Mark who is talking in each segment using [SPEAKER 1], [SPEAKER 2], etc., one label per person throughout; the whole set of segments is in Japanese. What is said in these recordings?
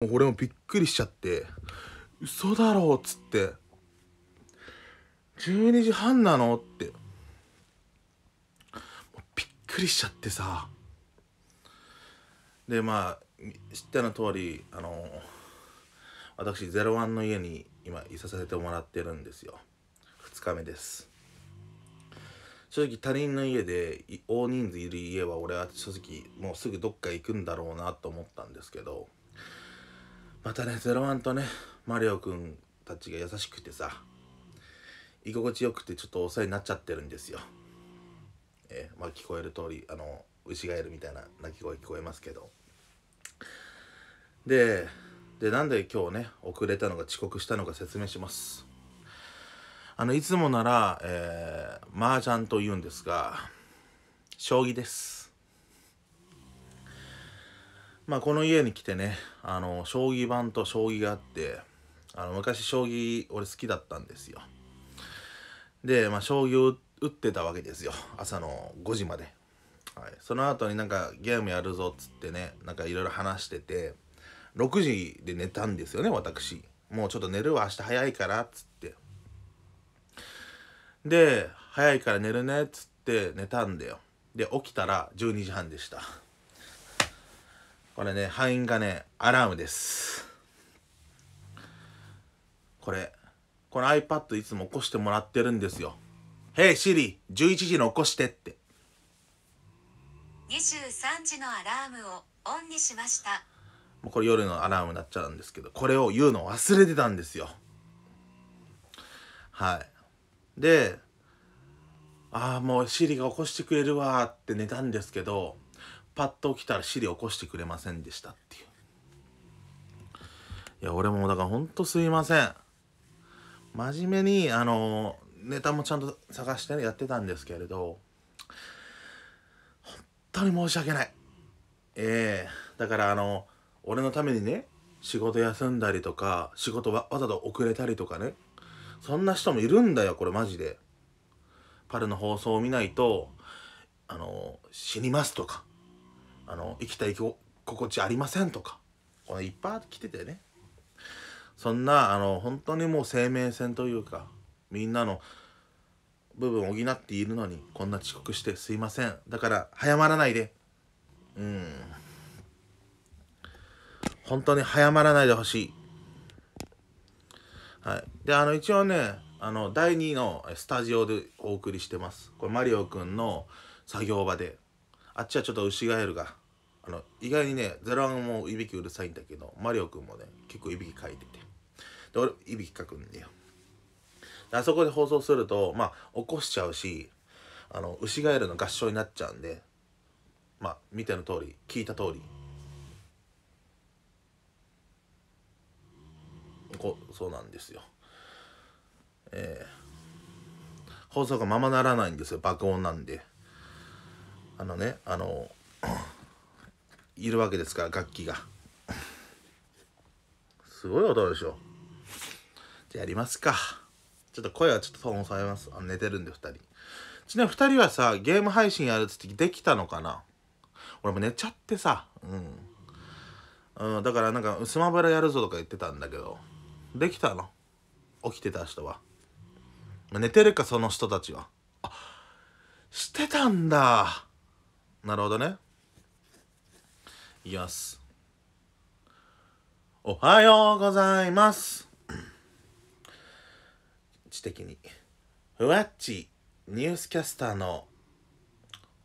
[SPEAKER 1] 俺もびっくりしちゃって嘘だろっつって12時半なのってもうびっくりしちゃってさでまあ知っての通りあの私ゼロワンの家に今いさせてもらってるんですよ2日目です正直他人の家で大人数いる家は俺は正直もうすぐどっか行くんだろうなと思ったんですけどまたねゼロワンとねマリオくんたちが優しくてさ居心地よくてちょっとお世話になっちゃってるんですよえー、まあ聞こえる通りあの牛がいるみたいな鳴き声聞こえますけどででなんで今日ね遅れたのか遅刻したのか説明しますあのいつもなら、えー、麻雀と言うんですが将棋ですまあこの家に来てねあの将棋盤と将棋があってあの昔将棋俺好きだったんですよで、まあ、将棋を打ってたわけですよ朝の5時まで、はい、その後になんかゲームやるぞっつってねなんかいろいろ話してて6時で寝たんですよね私もうちょっと寝るわ明日早いからっつってで早いから寝るねっつって寝たんだよで起きたら12時半でしたこれね、敗因がね、アラームです。これ、この iPad いつも起こしてもらってるんですよ。Hey Siri、11時の起こしてって。
[SPEAKER 2] 23時のアラームをオンにしました。
[SPEAKER 1] もうこれ夜のアラームになっちゃうんですけど、これを言うの忘れてたんですよ。はい。で、ああ、もう Siri が起こしてくれるわって寝たんですけど、パッと起きたらシ起こしてくれませんでしたっていういや俺もだからほんとすいません真面目にあのネタもちゃんと探して、ね、やってたんですけれど本当に申し訳ないええー、だからあの俺のためにね仕事休んだりとか仕事わわざと遅れたりとかねそんな人もいるんだよこれマジでパルの放送を見ないとあの死にますとかあの生きたい心地ありませんとかこれいっぱい来ててねそんなあの本当にもう生命線というかみんなの部分を補っているのにこんな遅刻してすいませんだから早まらないでうん本当に早まらないでほしいはいであの一応ねあの第2のスタジオでお送りしてますこれマリオくんの作業場であっちはちょっと牛ガエルがあの意外にねザランもいびきうるさいんだけどマリオくんもね結構いびきかいててで俺いびきかくんだよあそこで放送するとまあ起こしちゃうしあの牛ガエルの合唱になっちゃうんでまあ見ての通り聞いた通りこそうなんですよえー、放送がままならないんですよ爆音なんであのねあのいるわけですから楽器がすごい音でしょじゃあやりますかちょっと声はちょっとトーン抑えますあ寝てるんで2人ちなみに2人はさゲーム配信やるっってできたのかな俺も寝ちゃってさうん、うん、だからなんかスマブラやるぞとか言ってたんだけどできたの起きてた人は寝てるかその人たちはあしてたんだなるほどねいやすおはようございます知的にふわっちニュースキャスターの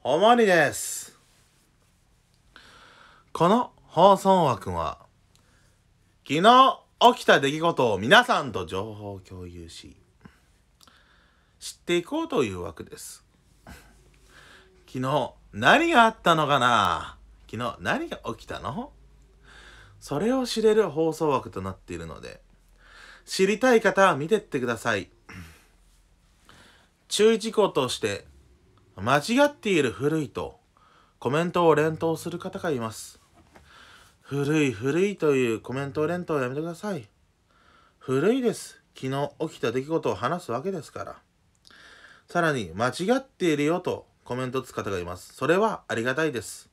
[SPEAKER 1] おもりですこの放送枠は昨日起きた出来事を皆さんと情報共有し知っていこうという枠です昨日何があったのかな昨日何が起きたのそれを知れる放送枠となっているので、知りたい方は見てってください。注意事項として、間違っている古いと、コメントを連投する方がいます。古い古いというコメントを連投をやめてください。古いです。昨日起きた出来事を話すわけですから。さらに、間違っているよとコメント打つ方がいます。それはありがたいです。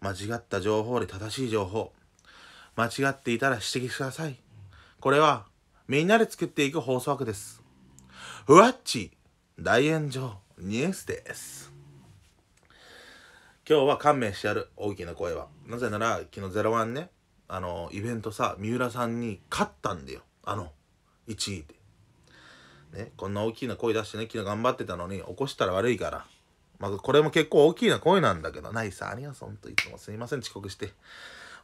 [SPEAKER 1] 間違った情報で正しい情報。間違っていたら指摘してください。これは、みんなで作っていく放送枠です。ふわっち、大炎上、ニュースです。今日は勘弁してやる、大きな声は。なぜなら、昨日ゼロワンね、あの、イベントさ、三浦さんに勝ったんだよ。あの、1位で。ね、こんな大きな声出してね、昨日頑張ってたのに、起こしたら悪いから。まあ、これも結構大きいな声なんだけど、ナイスありがとう。といつもすいません、遅刻して。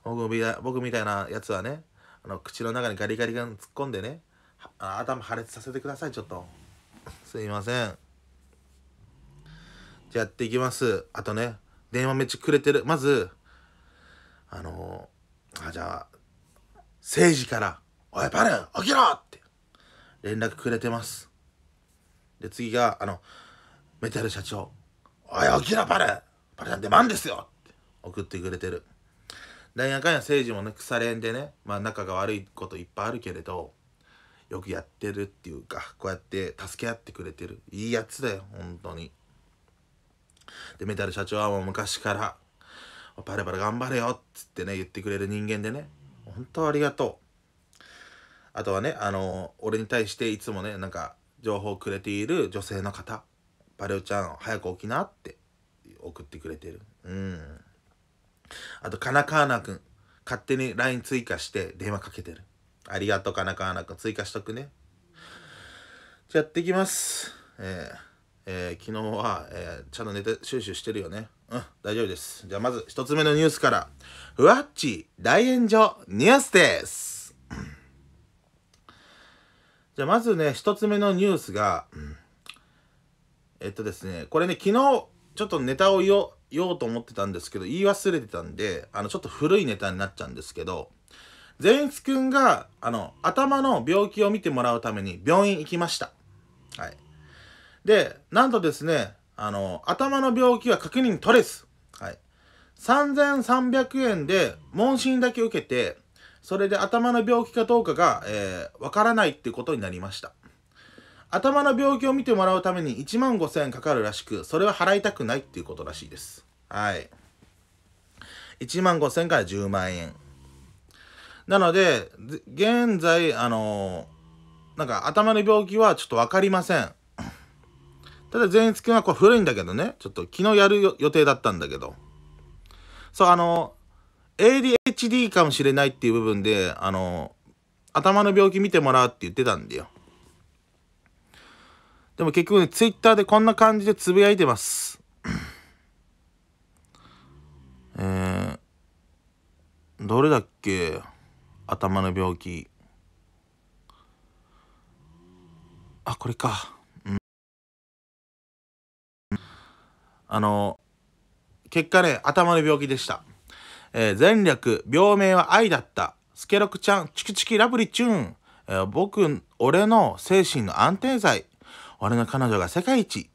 [SPEAKER 1] 僕みたいなやつはね、あの口の中にガリガリが突っ込んでね、頭破裂させてください、ちょっと。すいません。じゃあやっていきます。あとね、電話めっちゃくれてる。まず、あのー、あ、じゃあ、政治から、おい、バレン、起きろって、連絡くれてます。で、次が、あの、メタル社長。「おい起きろパルパルなん出マンですよ!」って送ってくれてる。なんやかんや政治もね腐れんでね、まあ、仲が悪いこといっぱいあるけれどよくやってるっていうかこうやって助け合ってくれてるいいやつだよ本当にでメタル社長はもう昔から「パレパレ頑張れよ」っつってね言ってくれる人間でね本当ありがとうあとはねあの俺に対していつもねなんか情報をくれている女性の方パレオちゃん、早く起きなって送ってくれてる。うん。あと、かなかーなくん。勝手に LINE 追加して電話かけてる。ありがとう、かなかーなくん。追加しとくね。じゃ、やってきます。えー、えー、昨日は、えー、ちゃんとネタ収集してるよね。うん、大丈夫です。じゃあ、まず1つ目のニュースから。ふわっち大炎上ニュースです。じゃあ、まずね、1つ目のニュースが、うんえっとですね、これね、昨日、ちょっとネタを言おうと思ってたんですけど、言い忘れてたんで、あの、ちょっと古いネタになっちゃうんですけど、善逸くんが、あの、頭の病気を見てもらうために病院行きました。はい。で、なんとですね、あの、頭の病気は確認取れず。はい。3300円で問診だけ受けて、それで頭の病気かどうかが、えー、わからないってことになりました。頭の病気を見てもらうために1万5000円かかるらしく、それは払いたくないっていうことらしいです。はい。1万5000円から10万円。なので、現在、あのー、なんか頭の病気はちょっと分かりません。ただ前日はこれ古いんだけどね、ちょっと昨日やる予定だったんだけど。そう、あのー、ADHD かもしれないっていう部分で、あのー、頭の病気見てもらうって言ってたんだよ。でも結局ね、ツイッターでこんな感じでつぶやいてます。えー、どれだっけ頭の病気。あ、これか。うん。あの、結果ね、頭の病気でした。えー、前略、病名は愛だった。スケロクちゃん、チキチキラブリチューン。えー、僕、俺の精神の安定剤。俺の彼女が世界一。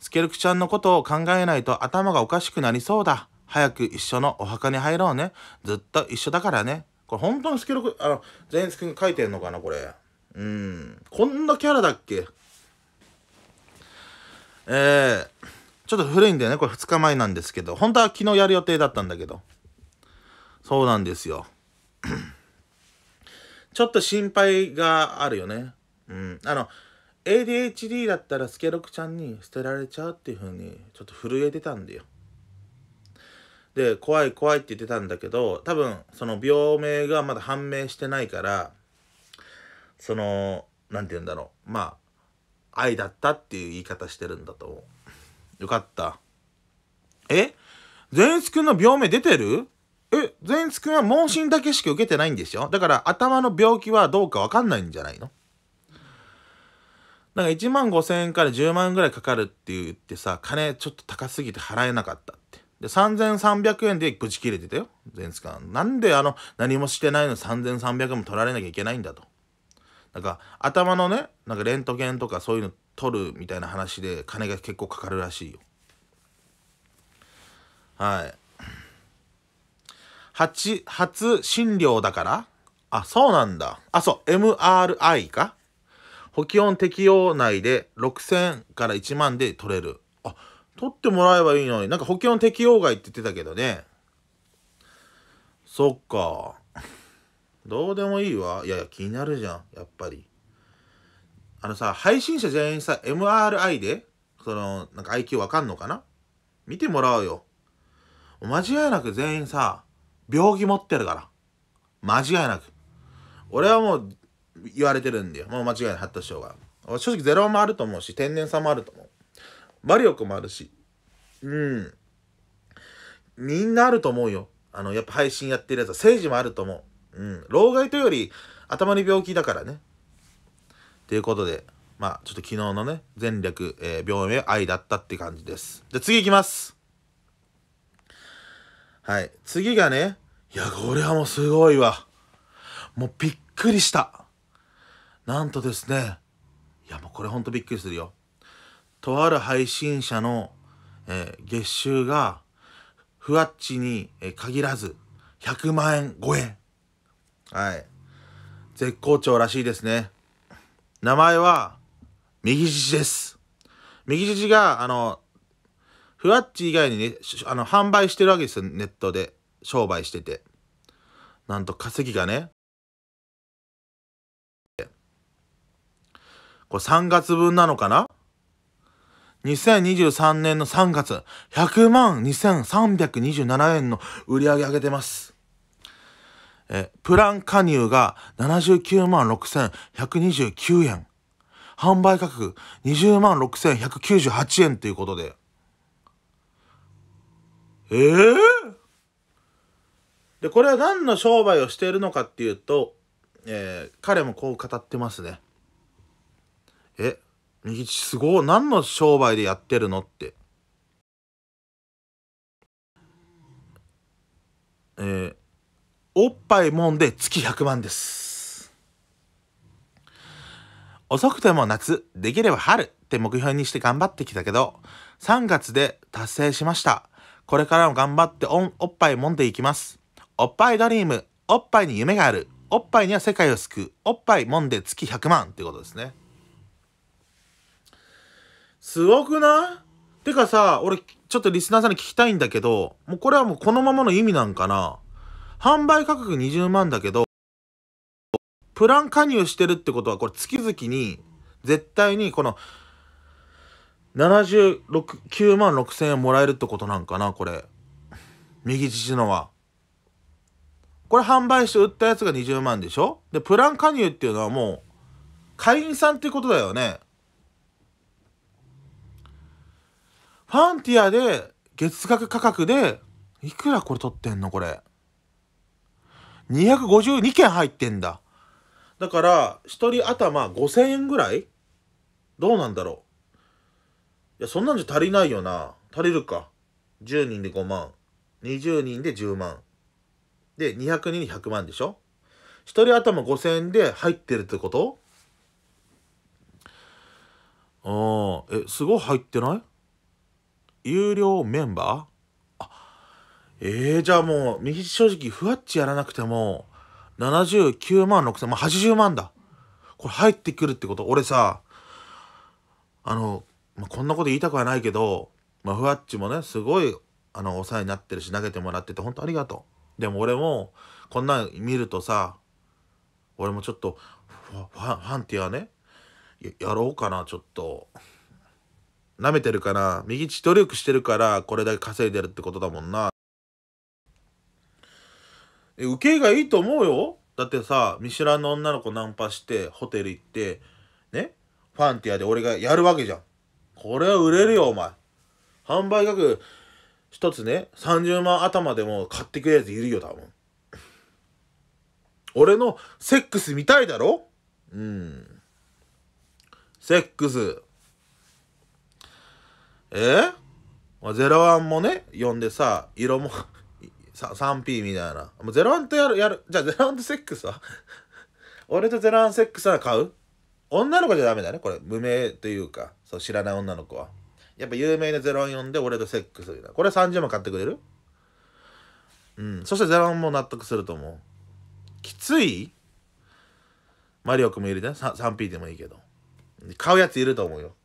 [SPEAKER 1] スケルクちゃんのことを考えないと頭がおかしくなりそうだ。早く一緒のお墓に入ろうね。ずっと一緒だからね。これ本当にスケルク、あの、ゼンス君書いてんのかな、これ。うん。こんなキャラだっけえー、ちょっと古いんだよね。これ2日前なんですけど。本当は昨日やる予定だったんだけど。そうなんですよ。ちょっと心配があるよね。うん。あの、ADHD だったらスケロクちゃんに捨てられちゃうっていう風にちょっと震えてたんだよ。で、怖い怖いって言ってたんだけど、多分その病名がまだ判明してないから、その、何て言うんだろう。まあ、愛だったっていう言い方してるんだと思う。よかった。え善一くんの病名出てるえ善一くんは問診だけしか受けてないんでしょだから頭の病気はどうかわかんないんじゃないのなんか1万5000円から10万円ぐらいかかるって言ってさ、金ちょっと高すぎて払えなかったって。で、3300円でぶち切れてたよ、全ンスなんであの、何もしてないの3300円も取られなきゃいけないんだと。なんか、頭のね、なんかレントゲンとかそういうの取るみたいな話で金が結構かかるらしいよ。はい。初、初診療だからあ、そうなんだ。あ、そう、MRI か補険音適用内で6000から1万で取れる。あ、取ってもらえばいいのに。なんか保険音適用外って言ってたけどね。そっか。どうでもいいわ。いやいや、気になるじゃん。やっぱり。あのさ、配信者全員さ、MRI で、その、なんか IQ わかんのかな見てもらおうよ。間違いなく全員さ、病気持ってるから。間違いなく。俺はもう、言われてるんで、よ。もう間違いない、発達症が。正直ゼロもあると思うし、天然さもあると思う。魔力もあるし。うん。みんなあると思うよ。あの、やっぱ配信やってるやつは、政治もあると思う。うん。老害というより、頭に病気だからね。ということで、まあ、ちょっと昨日のね、全略、えー、病名愛だったって感じです。じゃ、次行きます。はい。次がね、いや、これはもうすごいわ。もうびっくりした。なんとですね、いやもうこれほんとびっくりするよ。とある配信者の、えー、月収が、ふわっちに限らず、100万円超え。はい。絶好調らしいですね。名前は、右じじです。右じじが、あの、ふわっち以外にね、あの、販売してるわけですよ、ネットで。商売してて。なんと稼ぎがね、これ3月分なのかな ?2023 年の3月、100万2327円の売り上げ上げてます。え、プラン加入が79万6129円。販売価格20万6198円ということで。ええー、で、これは何の商売をしているのかっていうと、えー、彼もこう語ってますね。え、右吉すごい。何の商売でやってるのって。えー、おっぱいもんで月100万です。遅くても夏、できれば春って目標にして頑張ってきたけど、3月で達成しました。これからも頑張っておおっぱいもんでいきます。おっぱいドリーム、おっぱいに夢がある、おっぱいには世界を救う、おっぱいもんで月100万ってことですね。すごくないてかさ、俺、ちょっとリスナーさんに聞きたいんだけど、もうこれはもうこのままの意味なんかな販売価格20万だけど、プラン加入してるってことは、これ月々に、絶対にこの、76、9万6千円もらえるってことなんかなこれ。右父のは。これ販売して売ったやつが20万でしょで、プラン加入っていうのはもう、会員さんってことだよね。ファンティアで月額価格で、いくらこれ取ってんのこれ。252件入ってんだ。だから、1人頭5000円ぐらいどうなんだろう。いや、そんなんじゃ足りないよな。足りるか。10人で5万。20人で10万。で、200人で100万でしょ ?1 人頭5000円で入ってるってことああ、え、すごい入ってない有料メンバーえー、じゃあもう、正直、ふわっちやらなくても、79万6 0まあ、80万だ。これ入ってくるってこと俺さ、あの、まあ、こんなこと言いたくはないけど、まあ、ふわっちもね、すごい、あの、抑えになってるし、投げてもらってて、本当ありがとう。でも俺も、こんなん見るとさ、俺もちょっとファファンティアねやろうかなちょっと舐めてるかな右ち努力してるからこれだけ稼いでるってことだもんなえ受けがいいと思うよだってさ見知らぬ女の子ナンパしてホテル行ってねファンティアで俺がやるわけじゃんこれは売れるよお前販売額一つね30万頭でも買ってくれるやついるよ多分俺のセックス見たいだろうんセックスえゼロワンもね、呼んでさ、色も 3P みたいな。もうゼロワンとやる、やる。じゃあゼロワンとセックスは 俺とゼロワンセックスは買う女の子じゃダメだね、これ。無名というか、そう、知らない女の子は。やっぱ有名なゼロワン呼んで、俺とセックスみたいな。これ30万買ってくれるうん。そしてゼロワンも納得すると思う。きつい魔力もいるね。3P でもいいけど。買うやついると思うよ。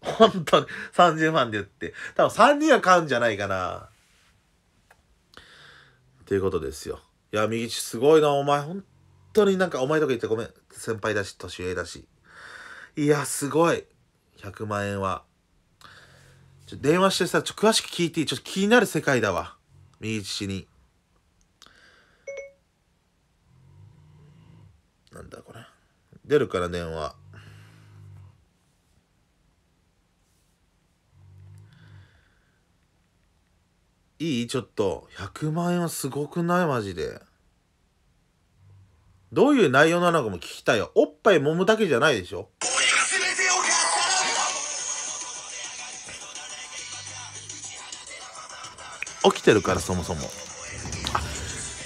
[SPEAKER 1] 本当に30万で言って。多分3人は買うんじゃないかな。っていうことですよ。いや、右地すごいな、お前。本当になんかお前とか言ってごめん。先輩だし、年上だし。いや、すごい。100万円は。ちょ電話してさ、ちょ詳しく聞いていいちょっと気になる世界だわ。右父に。なんだこれ。出るから電話。いいちょっと100万円はすごくないマジでどういう内容なのかも聞きたいよおっぱい揉むだけじゃないでしょ起きてるからそもそも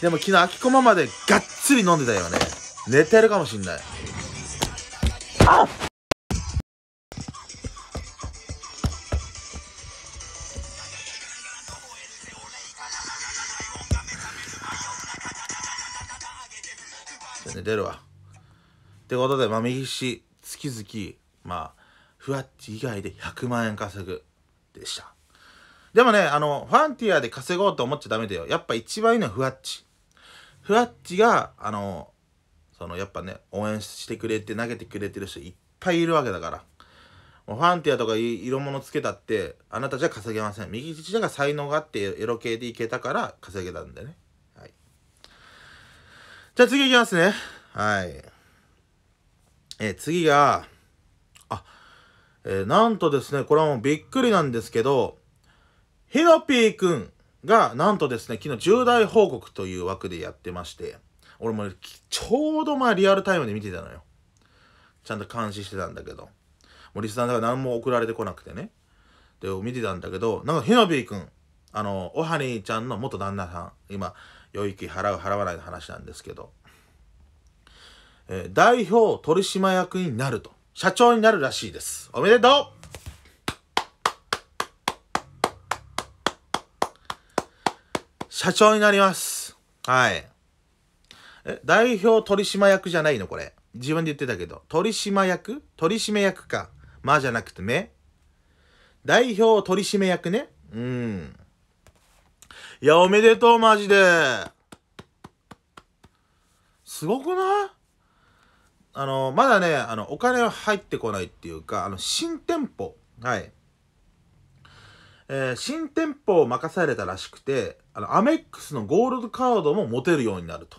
[SPEAKER 1] でも昨日あきこママでがっつり飲んでたよね寝てるかもしんないあっ出るわ。ってことで、右ぎし、月々、まあ、ふわっち以外で100万円稼ぐでした。でもね、あの、ファンティアで稼ごうと思っちゃダメだよ。やっぱ一番いいのはふわっち。ふわっちが、あの、そのやっぱね、応援してくれて投げてくれてる人いっぱいいるわけだから。もうファンティアとか色物つけたって、あなたじゃ稼げません。右父が才能があってエロ系でいけたから稼げたんだよね。じゃあ次いきますね。はい。えー、次が、あ、えー、なんとですね、これはもうびっくりなんですけど、ヒロピーくんが、なんとですね、昨日重大報告という枠でやってまして、俺もちょうどまあリアルタイムで見てたのよ。ちゃんと監視してたんだけど。もうリスナーだから何も送られてこなくてね。で、見てたんだけど、なんかヒノピーくん、あの、おはーちゃんの元旦那さん、今、与益払う払わないの話なんですけど、えー、代表取締役になると社長になるらしいですおめでとう社長になりますはいえ代表取締役じゃないのこれ自分で言ってたけど取締役取締役かまあじゃなくてね代表取締役ねうんいや、おめでとう、マジで。すごくないあの、まだね、あの、お金は入ってこないっていうか、あの、新店舗、はい。えー、新店舗を任されたらしくて、あの、アメックスのゴールドカードも持てるようになると。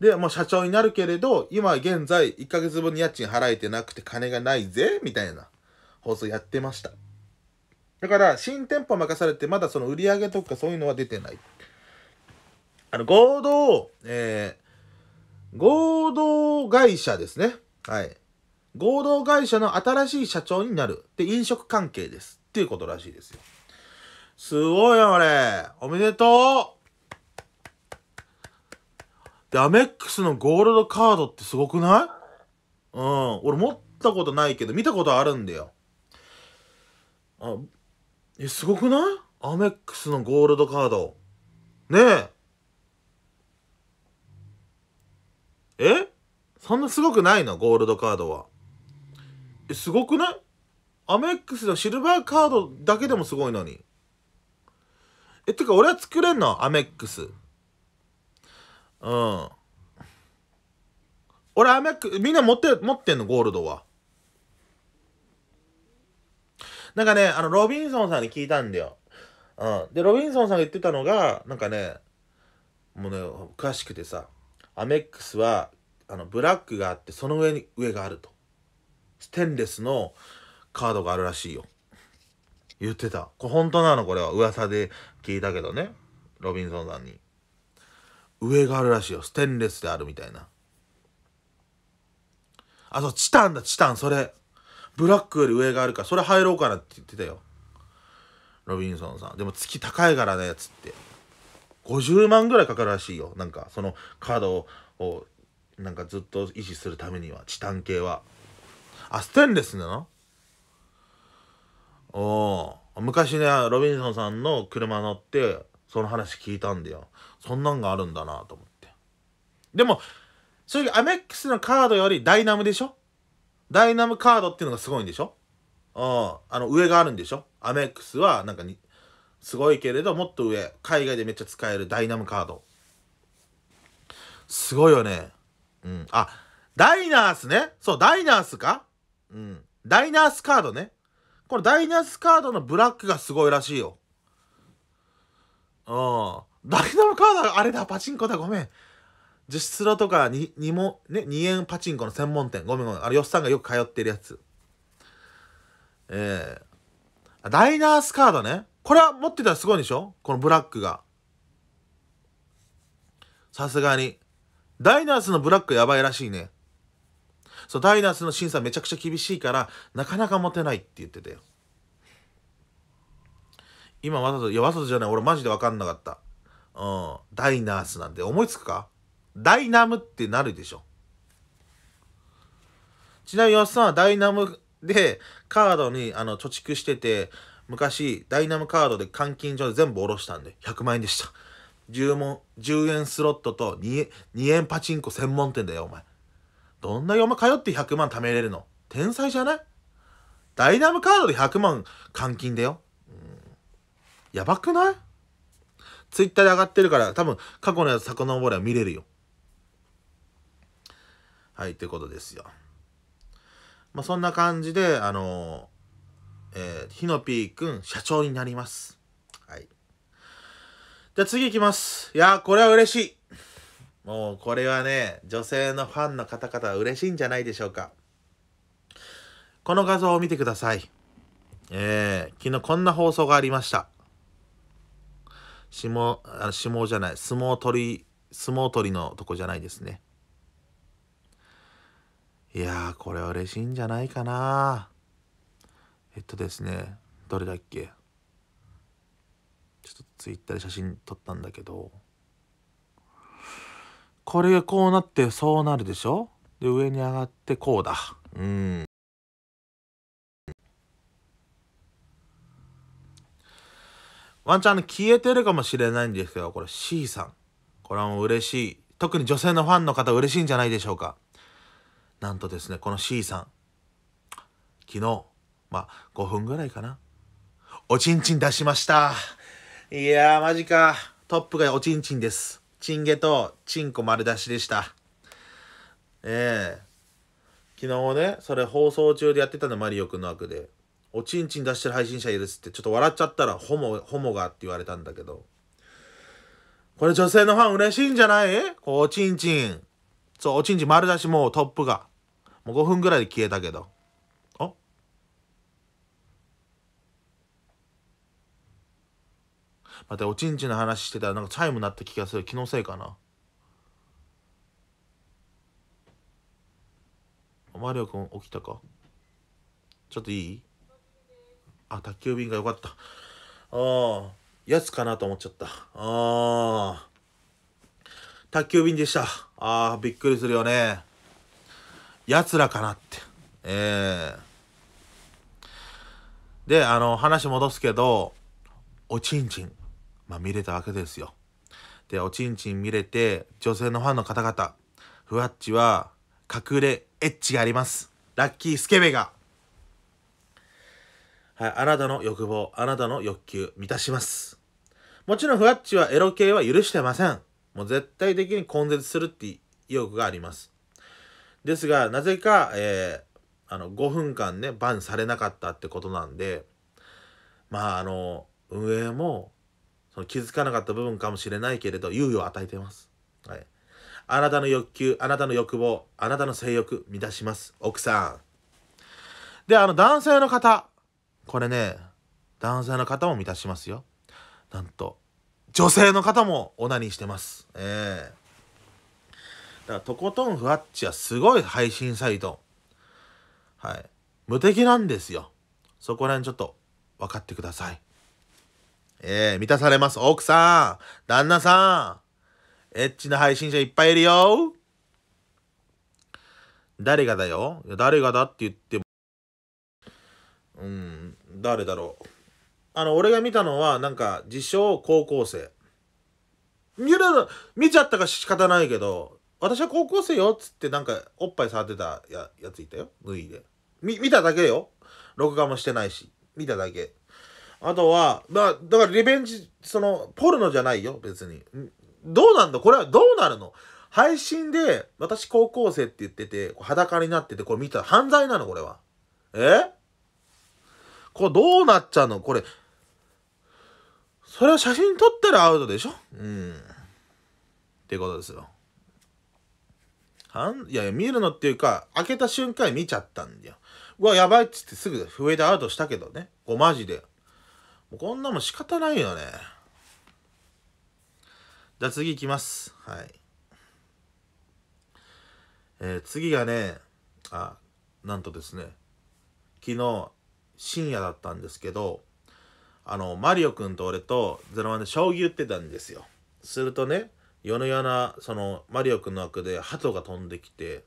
[SPEAKER 1] で、もう社長になるけれど、今現在1ヶ月分に家賃払えてなくて金がないぜ、みたいな放送やってました。だから新店舗任されてまだその売り上げとかそういうのは出てない。あの、合同、えー、合同会社ですね。はい。合同会社の新しい社長になる。で、飲食関係です。っていうことらしいですよ。すごいな、あれ。おめでとうで、アメックスのゴールドカードってすごくないうん。俺持ったことないけど、見たことあるんだよ。あえすごくないアメックスのゴールドカードねええそんなすごくないのゴールドカードはえすごくないアメックスのシルバーカードだけでもすごいのにえてか俺は作れんのアメックスうん俺アメックみんな持って持ってんのゴールドはなんかね、あの、ロビンソンさんに聞いたんだよ。うん。で、ロビンソンさんが言ってたのが、なんかね、もうね、詳しくてさ、アメックスは、あの、ブラックがあって、その上に上があると。ステンレスのカードがあるらしいよ。言ってた。これ本当なのこれは。噂で聞いたけどね。ロビンソンさんに。上があるらしいよ。ステンレスであるみたいな。あ、そう、チタンだ、チタン、それ。ブラックより上があるから、それ入ろうかなって言ってたよ。ロビンソンさん。でも月高いからね、つって。50万ぐらいかかるらしいよ。なんか、そのカードを、なんかずっと維持するためには、チタン系は。あ、ステンレスなのおお昔ね、ロビンソンさんの車乗って、その話聞いたんだよ。そんなんがあるんだなと思って。でも、正直アメックスのカードよりダイナムでしょダイナムカードっていうのがすごいんでしょうん。あの、上があるんでしょアメックスは、なんかに、すごいけれど、もっと上。海外でめっちゃ使えるダイナムカード。すごいよね。うん。あ、ダイナースね。そう、ダイナースかうん。ダイナースカードね。このダイナースカードのブラックがすごいらしいよ。うん。ダイナムカード、あれだ、パチンコだ、ごめん。実質ロとかににも、ね、2円パチンコの専門店ごめんごめんあれよっさんがよく通ってるやつえー、ダイナースカードねこれは持ってたらすごいでしょこのブラックがさすがにダイナースのブラックやばいらしいねそうダイナースの審査めちゃくちゃ厳しいからなかなか持てないって言ってたよ今わざといやわざとじゃない俺マジで分かんなかったうんダイナースなんて思いつくかダイナムってなるでしょ。ちなみにっさんはダイナムでカードにあの貯蓄してて、昔ダイナムカードで換金所で全部下ろしたんで100万円でした。10, 10円スロットと 2, 2円パチンコ専門店だよお前。どんなお前通って100万貯めれるの天才じゃないダイナムカードで100万換金だよ。うん、やばくないツイッターで上がってるから多分過去のやつ遡れば見れるよ。はいってことですよまあそんな感じであのえー、ひのぴーくん社長になりますはいじゃあ次いきますいやこれは嬉しいもうこれはね女性のファンの方々は嬉しいんじゃないでしょうかこの画像を見てくださいえー、昨日こんな放送がありました相撲、あ相撲じゃない、相撲取り、相撲取りのとこじゃないですね。いやー、これは嬉しいんじゃないかなえっとですね、どれだっけちょっとツイッターで写真撮ったんだけど、これがこうなってそうなるでしょで、上に上がってこうだ。うん。ワンちゃん消えてるかもしれないんですけど、これ C さん。これはもう嬉しい。特に女性のファンの方嬉しいんじゃないでしょうか。なんとですね、この C さん、昨日、まあ、5分ぐらいかな。おちんちん出しました。いやー、マジか。トップがおちんちんです。チンゲとチンコ丸出しでした。ええー、昨日ね、それ放送中でやってたの、マリオくんの枠で。おちんちん出してる配信者いるっつって、ちょっと笑っちゃったら、ホモ、ホモがって言われたんだけど。これ女性のファン嬉しいんじゃないこう、おちんちん。そう、おちんちん丸出しもうトップが。もう5分ぐらいで消えたけど。あ待って、おちんちの話してたらなんかチャイム鳴った気がする。気のせいかな。マリオくん起きたかちょっといいあ、宅急便がよかった。ああ、やつかなと思っちゃった。ああ。宅急便でした。ああ、びっくりするよね。奴らかなって。ええー、で、あの、話戻すけど、おちんちん、まあ、見れたわけですよ。で、おちんちん見れて、女性のファンの方々、ふわっちは、隠れエッチがあります。ラッキースケベが。はい、あなたの欲望、あなたの欲求、満たします。もちろん、ふわっちはエロ系は許してません。もう絶対的に根絶するって意欲があります。ですが、なぜか、えー、あの、5分間ね、バンされなかったってことなんで、まあ、あの、運営も、その気づかなかった部分かもしれないけれど、猶予を与えてます。はい。あなたの欲求、あなたの欲望、あなたの性欲、満たします。奥さん。で、あの、男性の方。これね、男性の方も満たしますよ。なんと、女性の方もオナニーしてます。ええーからとことんふわっちはすごい配信サイト。はい。無敵なんですよ。そこら辺ちょっと分かってください。えー、満たされます。奥さん、旦那さん、エッチな配信者いっぱいいるよ。誰がだよ誰がだって言っても。うん、誰だろう。あの、俺が見たのは、なんか、自称高校生。見見ちゃったか仕方ないけど、私は高校生よっつってなんかおっぱい触ってたややついたよ脱いでみ見ただけよ録画もしてないし見ただけあとはまあだからリベンジそのポルノじゃないよ別にどうなんだこれはどうなるの配信で私高校生って言ってて裸になっててこれ見たら犯罪なのこれはえこれどうなっちゃうのこれそれは写真撮ったらアウトでしょうんっていうことですよいやいや、見るのっていうか、開けた瞬間見ちゃったんだよ。うわ、やばいっつってすぐ笛でアウトしたけどね。ごマジで。もうこんなもん仕方ないよね。じゃあ次いきます。はい。えー、次がね、あ、なんとですね、昨日深夜だったんですけど、あの、マリオくんと俺とゼロワンで将棋打ってたんですよ。するとね、夜な夜なそのマリオくんの枠で鳩が飛んできて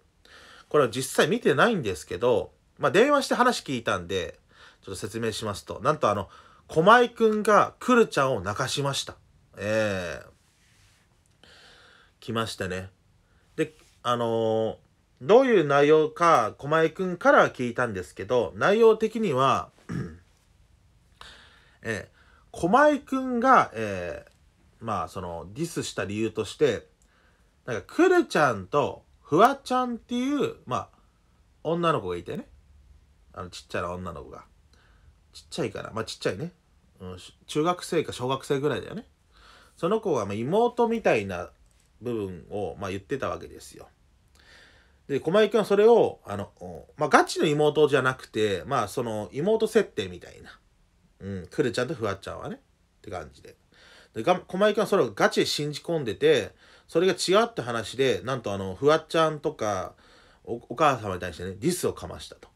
[SPEAKER 1] これは実際見てないんですけど、まあ、電話して話聞いたんでちょっと説明しますとなんとあの駒井くんがくるちゃんを泣かしましたええー、来ましたねであのー、どういう内容か駒井くんから聞いたんですけど内容的には えー、駒井くんが、えー、まあそのディスした理由として、なんかクるちゃんとフワちゃんっていう、まあ女の子がいてね。あのちっちゃな女の子が。ちっちゃいから、まあちっちゃいね。うん、中学生か小学生ぐらいだよね。その子がま妹みたいな部分をま言ってたわけですよ。で、駒井君はそれを、あの、まあ、ガチの妹じゃなくて、まあ、その、妹設定みたいな。うん、クるちゃんとフワちゃんはね、って感じで。でが駒君はそれをガチで信じ込んでてそれが違うって話でなんとあのフワちゃんとかお母様に対してねディスをかましたと。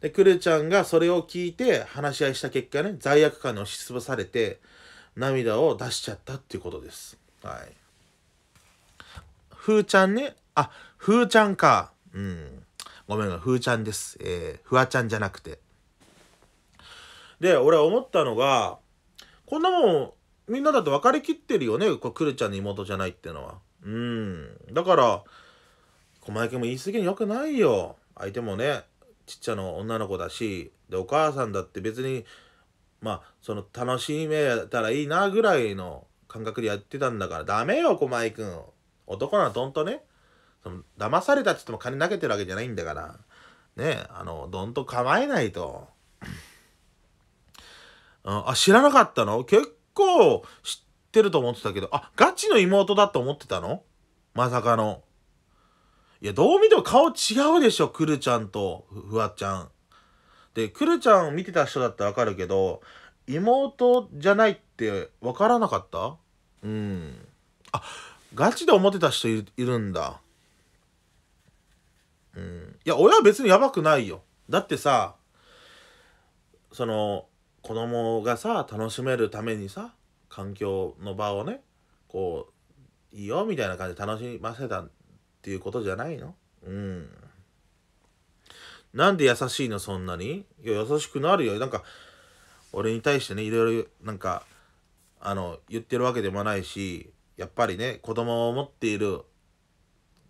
[SPEAKER 1] でクルちゃんがそれを聞いて話し合いした結果ね罪悪感に押しつぶされて涙を出しちゃったっていうことです。はい。ふーちゃんね。あ、ふーちゃんか。うん。ごめんが、ふーちゃんです。えー、ふわちゃんじゃなくて。で、俺思ったのが、こんなもん、みんなだってかりきってるよねこくるちゃんの妹じゃないっていうのは
[SPEAKER 2] うん
[SPEAKER 1] だから小前君も言い過ぎによくないよ相手もねちっちゃな女の子だしでお母さんだって別にまあその楽しめたらいいなぐらいの感覚でやってたんだからダメよ小前君男ならどんとねその騙されたっ言っても金投げてるわけじゃないんだからねあのどんと構えないとあ知らなかったの結構知ってると思ってたけど、あ、ガチの妹だと思ってたのまさかの。いや、どう見ても顔違うでしょ、クルちゃんとフワちゃん。で、クルちゃんを見てた人だったらわかるけど、妹じゃないってわからなかったうん。あ、ガチで思ってた人いるんだ。うん。いや、親は別にやばくないよ。だってさ、その、子供がさ楽しめるためにさ環境の場をねこういいよみたいな感じで楽しませたっていうことじゃないのうんなんで優しいのそんなにいや優しくなるよなんか俺に対してねいろいろなんかあの言ってるわけでもないしやっぱりね子供を持っている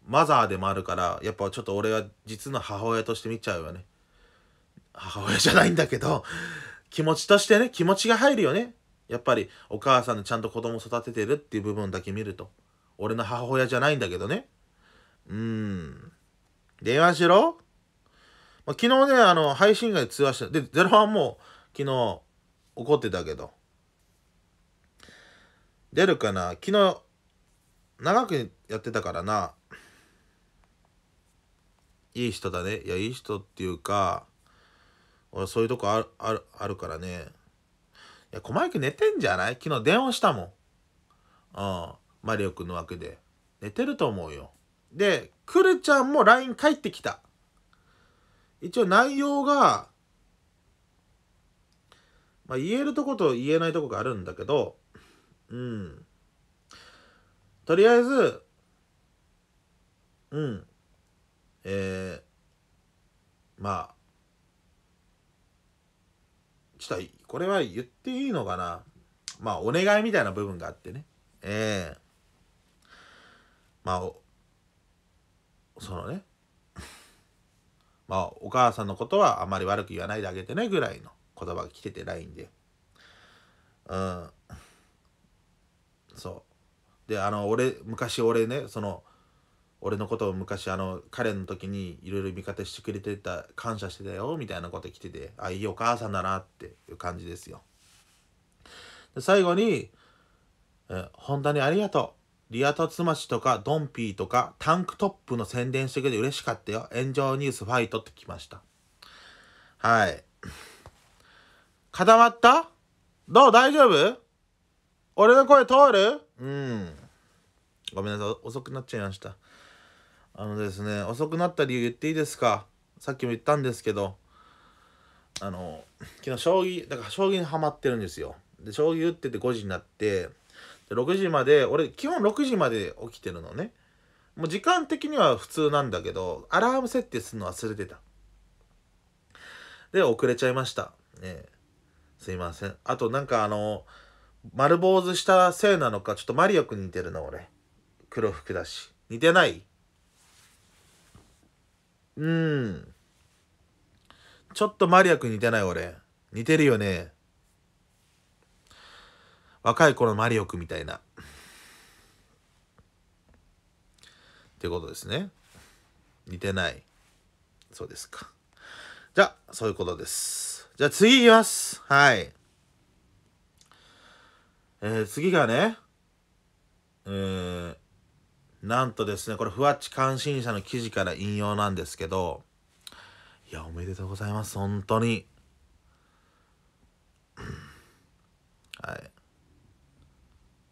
[SPEAKER 1] マザーでもあるからやっぱちょっと俺は実の母親として見ちゃうよね母親じゃないんだけど気持ちとしてね、気持ちが入るよね。やっぱり、お母さんのちゃんと子供育ててるっていう部分だけ見ると。俺の母親じゃないんだけどね。うーん。電話しろ。まあ、昨日ね、あの、配信外で通話した。で、ゼロはもう、昨日、怒ってたけど。出るかな昨日、長くやってたからな。いい人だね。いや、いい人っていうか、俺そういうとこある、ある、あるからね。いや、小前く寝てんじゃない昨日電話したもん。うん。マリオくんの枠で。寝てると思うよ。で、くるちゃんも LINE 帰ってきた。一応内容が、まあ、言えるとこと言えないとこがあるんだけど、うん。とりあえず、うん。えー、まあ、ちょっとこれは言っていいのかなまあお願いみたいな部分があってねええー、まあそのね まあお母さんのことはあまり悪く言わないであげてねぐらいの言葉が来てて LINE でうんそうであの俺昔俺ねその俺のことを昔あの彼の時にいろいろ味方してくれてた感謝してたよみたいなこと来ててあいいお母さんだなっていう感じですよで最後にえ「本当にありがとうリアトツマシとかドンピーとかタンクトップの宣伝してくれて嬉しかったよ炎上ニュースファイト」って来ましたはい固まったどう大丈夫俺の声通るうんごめんなさい遅くなっちゃいましたあのですね、遅くなった理由言っていいですかさっきも言ったんですけど、あの、昨日将棋、だから将棋にはまってるんですよ。で、将棋打ってて5時になって、で6時まで、俺基本6時まで起きてるのね。もう時間的には普通なんだけど、アラーム設定するの忘れてた。で、遅れちゃいました。ねすいません。あとなんかあの、丸坊主したせいなのか、ちょっとマリオくん似てるの、俺。黒服だし。似てないうんちょっとマリア君似てない俺似てるよね若い頃マリオ君みたいなってことですね似てないそうですかじゃあそういうことですじゃあ次いきますはいえー、次がねえー、なんとですね、これ、ふわっち関心者の記事から引用なんですけど、いや、おめでとうございます、本当に。はい。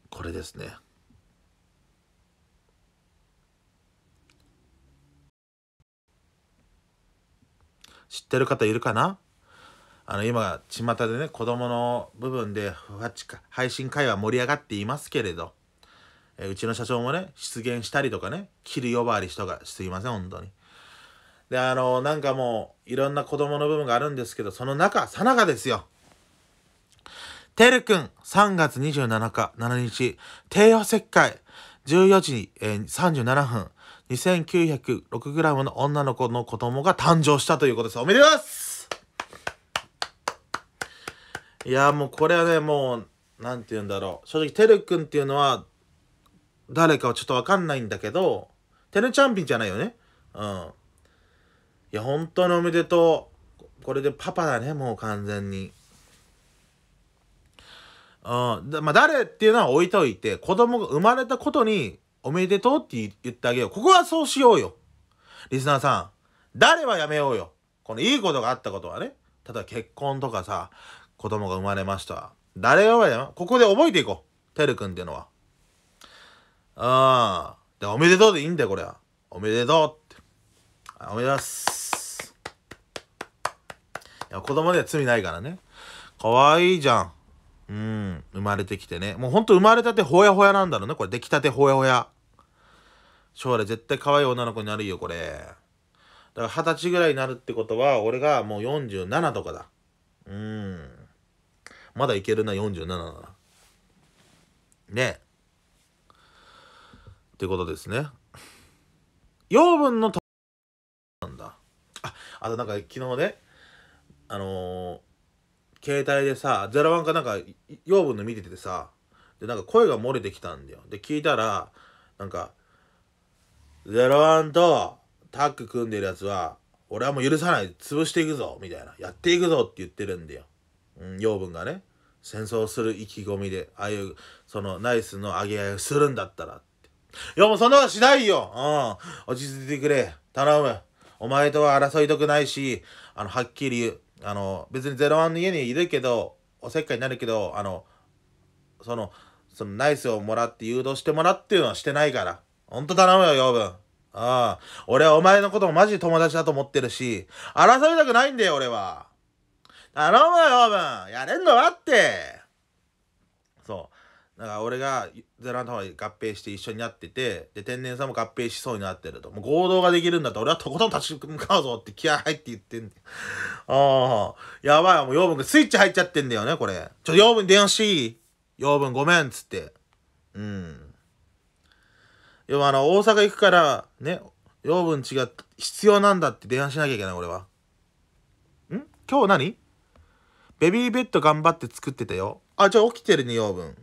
[SPEAKER 1] これですね。知ってる方いるかなあの今巷でね子供の部分でふわっちか配信会話盛り上がっていますけれどえうちの社長もね、出現したりとかね、切る呼ばわり人がすいません、本当に。で、あの、なんかもう、いろんな子供の部分があるんですけど、その中、さなかですよ。てるくん、3月27日、7日、帝王切開、14時えー、37分、2906g の女の子の子供が誕生したということです。おめでとうございますいや、もうこれはね、もう、なんて言うんだろう。正直、てるくんっていうのは、誰かはちょっとわかんないんだけど、テレチャンピンじゃないよね。うん。いや、本当におめでとう。これでパパだね、もう完全に。うん。まあ、誰っていうのは置いといて、子供が生まれたことにおめでとうって言ってあげよう。ここはそうしようよ。リスナーさん、誰はやめようよ。このいいことがあったことはね。例えば結婚とかさ、子供が生まれました。誰はやめここで覚えていこう。てるくんっていうのは。あで、おめでとうでいいんだよ、これは。おめでとうって。おめでとうごす。いや、子供には罪ないからね。可愛いいじゃん。うん、生まれてきてね。もうほんと生まれたてほやほやなんだろうね。これ、出来たてほやほや。将来絶対可愛い女の子になるよ、これ。だから二十歳ぐらいになるってことは、俺がもう47とかだ。うん。まだいけるな、47なら。ねってことですね。養分のなんだ。あ、あとなんか昨日ね、あのー、携帯でさ、ゼロワンかなんか養分の見ててさ、で、なんか声が漏れてきたんだよ。で、聞いたら、なんか、ゼロワンとタッグ組んでるやつは、俺はもう許さない、潰していくぞ、みたいな。やっていくぞって言ってるんだよ。うん、養分がね。戦争する意気込みで、ああいう、その、ナイスの上げ合いをするんだったらっいや、もうそんなことしないよ。うん。落ち着いてくれ。頼む。お前とは争いたくないし、あの、はっきり言う。あの、別に01の家にいるけど、おせっかいになるけど、あの、その、そのナイスをもらって誘導してもらっていうのはしてないから。ほんと頼むよ、養分。ああ、俺はお前のこともマジ友達だと思ってるし、争いたくないんだよ、俺は。頼むよ、養分。やれんの待って。だから俺がゼランと合併して一緒になってて、で、天然さんも合併しそうになってると。もう合同ができるんだと俺はとことん立ち向かうぞって気合入って言ってん ああ、やばいもう養分がスイッチ入っちゃってんだよね、これ。ちょ、養分電話しい養分ごめんっつって。うん。でもあの、大阪行くから、ね、養分違う、必要なんだって電話しなきゃいけない、俺は。ん今日何ベビーベッド頑張って作ってたよ。あ、じゃあ起きてるね、養分。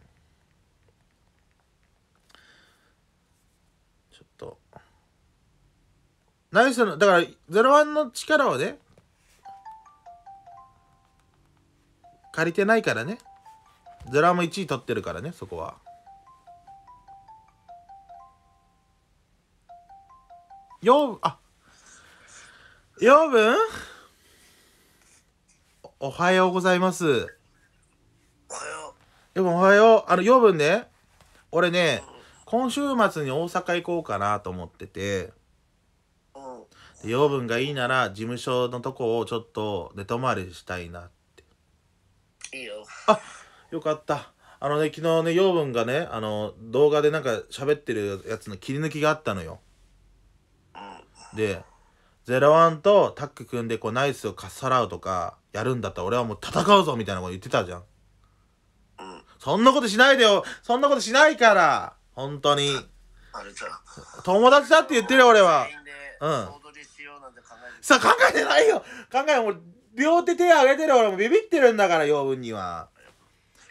[SPEAKER 1] 何そのだから01の力をね借りてないからね01も1位取ってるからねそこは。養あ養分おはようございます。おはよう。でもおはよう。あの、養分ね、俺ね、今週末に大阪行こうかなと思ってて、で養分がいいなら事務所のとこをちょっと寝泊まりしたいなっ
[SPEAKER 2] ていいよあ
[SPEAKER 1] よかったあのね昨日ね養分がねあの動画でなんか喋ってるやつの切り抜きがあったのよでゼロワンとタック組んでこうナイスをかっさらうとかやるんだったら俺はもう戦うぞみたいなこと言ってたじゃん。そんなことしないでよそんなことしないから本当に。友達だって言ってるよ俺は。うん。さあ考えてないよ考えもう両手手挙げてる俺もビビってるんだから養分には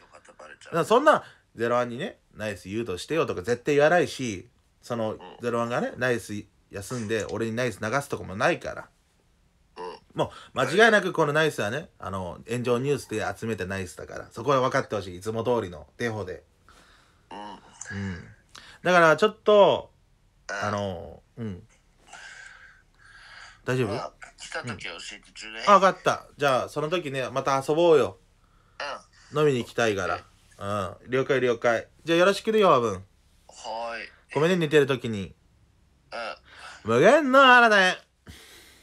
[SPEAKER 1] よかったバレちゃうそんな01にねナイス言うとしてよとか絶対言わないしその01がねナイス休んで俺にナイス流すとかもないからもう間違いなくこのナイスはねあの炎上ニュースで集めてナイスだからそこは分かってほしいいつも通りの手法でうんだからちょっとあのうん大丈夫来た時教えてちょうだい、分かったじゃあその時ねまた遊ぼうようん飲みに行きたいからうん了解了解じゃあよろしくでよあブン。はーいごめんね寝てる時にうん無限のあなたへ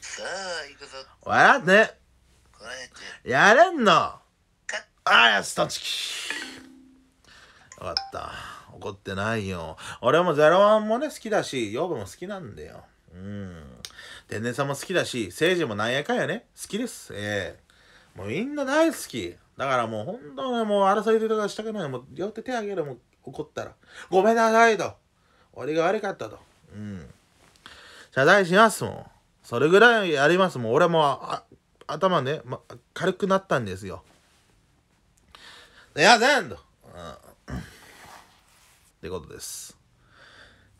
[SPEAKER 1] さあ行くぞ笑ってやれんのあやつ、とンき分かった怒ってないよ俺もゼロワンもね好きだしヨブも好きなんだようん天然さんも好きだし、政治もなんやかんやね、好きです。ええー、もうみんな大好き。だからもう本当はもう争いとかしたくない。もう両手手あげるも怒ったら。ごめんなさいと。俺が悪かったと。うん。謝罪しますもん。それぐらいやりますもん。俺も頭ね、ま、軽くなったんですよ。すいませんと。うん。ってことです。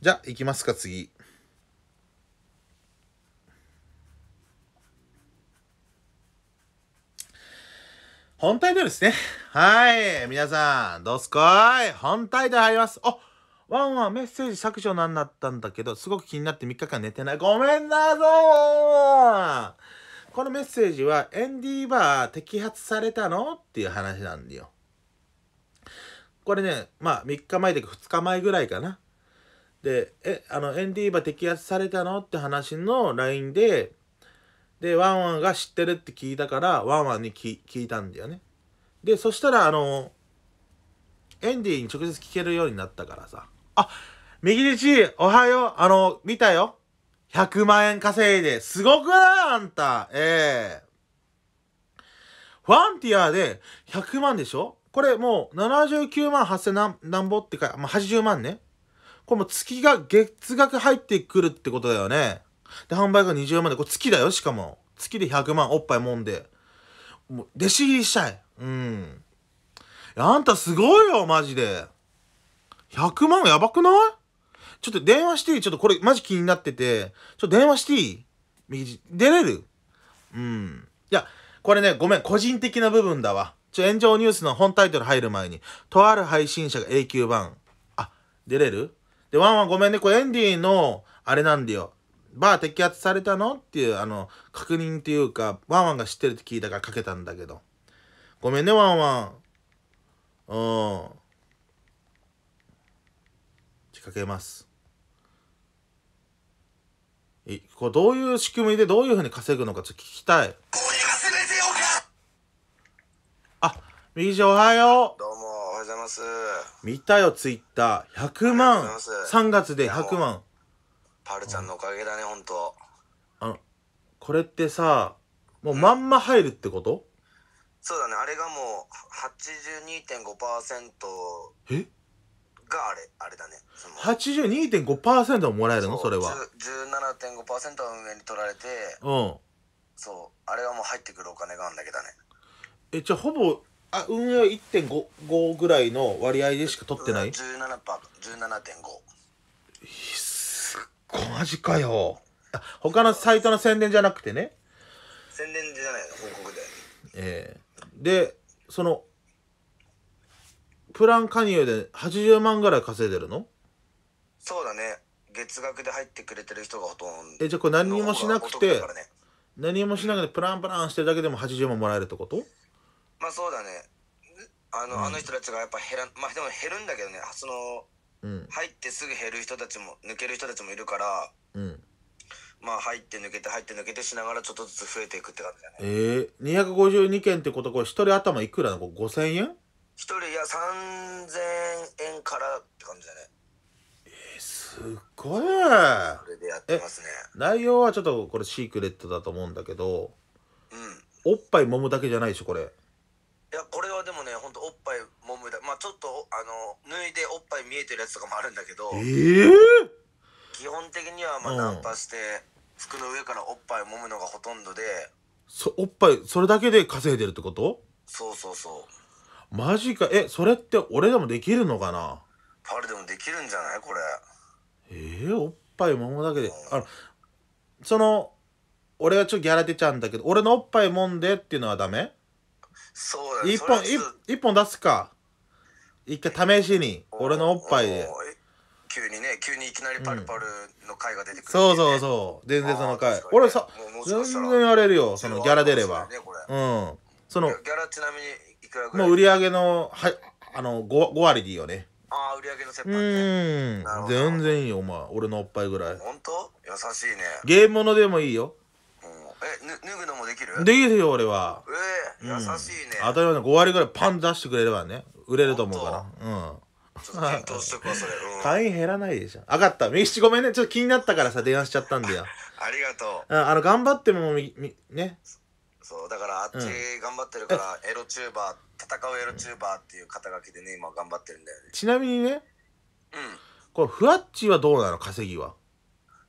[SPEAKER 1] じゃあ、行きますか、次。本タイトルですね。はい。皆さん、どうすこい本タイトル入ります。あワンワンメッセージ削除なんだったんだけど、すごく気になって3日間寝てない。ごめんなさいこのメッセージは、エンディーバー摘発されたのっていう話なんだよ。これね、まあ3日前で2日前ぐらいかな。で、え、あの、エンディーバー摘発されたのって話の LINE で、でワンワンが知ってるって聞いたからワンワンに聞いたんだよねでそしたらあのエンディに直接聞けるようになったからさあ右日おはようあの見たよ100万円稼いですごくないあんたええファンティアで100万でしょこれもう79万8000何何ぼってか、まあ、80万ね。これも月が月額入ってくるってことだよね。で、販売が20万で、これ月だよ、しかも。月で100万おっぱいもんで。もう、弟子入りしたい。うん。あんたすごいよ、マジで。100万やばくないちょっと電話していいちょっとこれマジ気になってて。ちょっと電話していい右出れるうん。いや、これね、ごめん、個人的な部分だわ。ちょ、炎上ニュースの本タイトル入る前に、とある配信者が A 級版。あ、出れるで、ワンワンごめんね、これエンディの、あれなんだよ。バー摘発されたのっていう、あの、確認っていうか、ワンワンが知ってるって聞いたからかけたんだけど。ごめんね、ワンワン。うん。仕掛けます。え、これどういう仕組みでどういうふうに稼ぐのかちょっと聞きたい。あ、右上おはよう。どうも、おはようございます。見たよ、ツイッター。100万。3月で100万。
[SPEAKER 2] パルちゃんのおかげだね、本当
[SPEAKER 1] あの、これってさ、もうまんま入るってこと、そうだ
[SPEAKER 2] ね、あれがもう82.5%えがあれ、あれだ
[SPEAKER 1] ね。82.5%ももらえるのそれは。
[SPEAKER 2] 17.5%は運営に取られて、うん。そう、あれはもう入ってくるお金があるんだけどね。
[SPEAKER 1] え、じゃあほぼ、あ運営は1.5ぐらいの割合でしか取ってない1 7 5 17マジかよ。他のサイトの宣伝じゃなくてね。
[SPEAKER 2] 宣伝じゃないの、報告で。
[SPEAKER 1] ええー、で、その、プラン加入で80万ぐらい稼いでるの
[SPEAKER 2] そうだね。月額で入ってくれてる人がほと
[SPEAKER 1] んど。え、じゃあこれ何もしなくて、ね、何もしなくてプランプランしてるだけでも80万もらえるってこと
[SPEAKER 2] まあそうだね。あの、うん、あの人たちがやっぱ減ら、まあでも減るんだけどね、その、入ってすぐ減る人たちも抜ける人たちもいるから、うん、まあ入って抜けて入って抜けてしながらちょっとずつ増えていくって感じ
[SPEAKER 1] だねええー、252件ってことこれ1人頭いくらなの5000円
[SPEAKER 2] 一人いや3000円からって感じだね
[SPEAKER 1] えー、すごいそれでやってますね内容はちょっとこれシークレットだと思うんだけどうんおっぱい揉むだけじゃないでしょこれいやこれはでもねほんとおっぱいちょっとあの脱いでおっぱい見えてるやつとかもあるんだけど、えー、基本的にはまあナンパし
[SPEAKER 2] て服の上からおっぱい揉むのがほとんどで
[SPEAKER 1] そおっぱいそれだけで稼いでるってことそうそうそうマジかえそれって俺でもできるのかなパルでもできるんじゃないこれええー、おっぱい揉むだけで、あのその俺はちょっとギャラ出ちゃうんだけど俺のおっぱい揉んでっていうのはダメそうだね一本一本出すか一回試しに、俺のおっぱいで。急にね、急にいきなりパルパルの回が出てくる、そうそうそう。全然その回。俺さ、全然やれるよ。そのギャラ出れば。うん。その、ギャラちなみにいくらぐらいもう売り上げの、はい、あの5、5割でいいよね。ああ、売り上げの折半ね。うん。全然いいよ、お前。俺のおっぱいぐらい。本当優しいね。ゲームのでもいいよ。えぬ脱ぐのもできるできるよ俺はえー、優しいね、うん、当たり前の5割ぐらいパン出してくれればね売れると思うからうんちょっと検討しとくわそれ、うん、会員減らないでしょ分かったミキごめんねちょっと気になったからさ電話しちゃったんだよ ありがとうあの頑張ってもみみねそうだからあっち頑張ってるから、うん、
[SPEAKER 2] エロチューバー戦うエロチューバーっていう肩書きでね今頑張ってるんだ
[SPEAKER 1] よねちなみにねうんこれフワッチはどうなの稼ぎは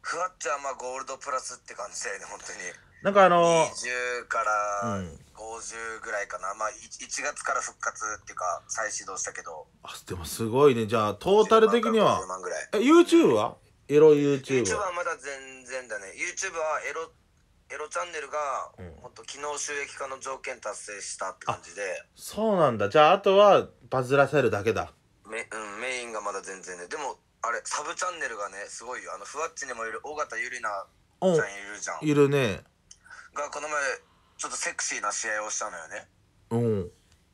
[SPEAKER 1] フワッチは
[SPEAKER 2] まあゴールドプラスって感じだよね本当に
[SPEAKER 1] なんかあのー、20から50
[SPEAKER 2] ぐらいかな、うん、まあ 1, 1月から復活っていうか再始動したけど
[SPEAKER 1] あでもすごいねじゃあトータル的には万万え YouTube はエロ YouTube は YouTube はまだ全然だね YouTube はエロエロチャンネル
[SPEAKER 2] が、うん、ほんと機能収益化の条件達成したって感じで
[SPEAKER 1] そうなんだじゃああとはバズらせるだけだ
[SPEAKER 2] め、うん、メインがまだ全然ねでもあれサブチャンネルがねすごいよあのふわっちにもいる尾形ゆりなちゃんいるじ
[SPEAKER 1] ゃんいるね
[SPEAKER 2] がこの前ちょっとセクシーな試合をしたのよね
[SPEAKER 1] うん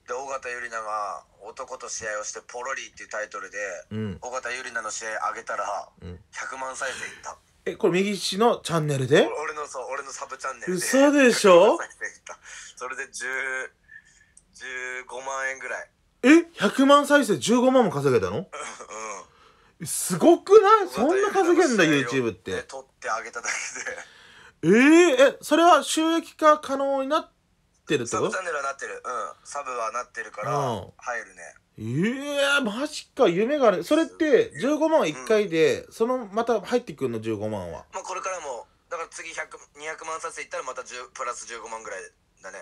[SPEAKER 1] で尾
[SPEAKER 2] 形ゆり奈が男と試合をして「ポロリ」っていうタイト
[SPEAKER 1] ルで、うん、
[SPEAKER 2] 尾形ゆりなの試合上げたら100万再生いった、
[SPEAKER 1] えこれ右下のチャンネルで俺のそう俺のサブチャンネルで嘘でしょそれで10 15万円ぐらいえ100万再生15万も稼げたのうんすごくないそんな稼げんだ YouTube って取ってあげただけでえー、え、それは収益化可能になってるってサこブチャンネルはなってる。
[SPEAKER 2] うん。サブはなってる
[SPEAKER 1] から、入るね。えー、マジか、夢がある。それって、15万1回で、その、また入ってくるの、15万は。まあこれからも、
[SPEAKER 2] だから次200万冊いったらまた10、プラス15万ぐらいだね。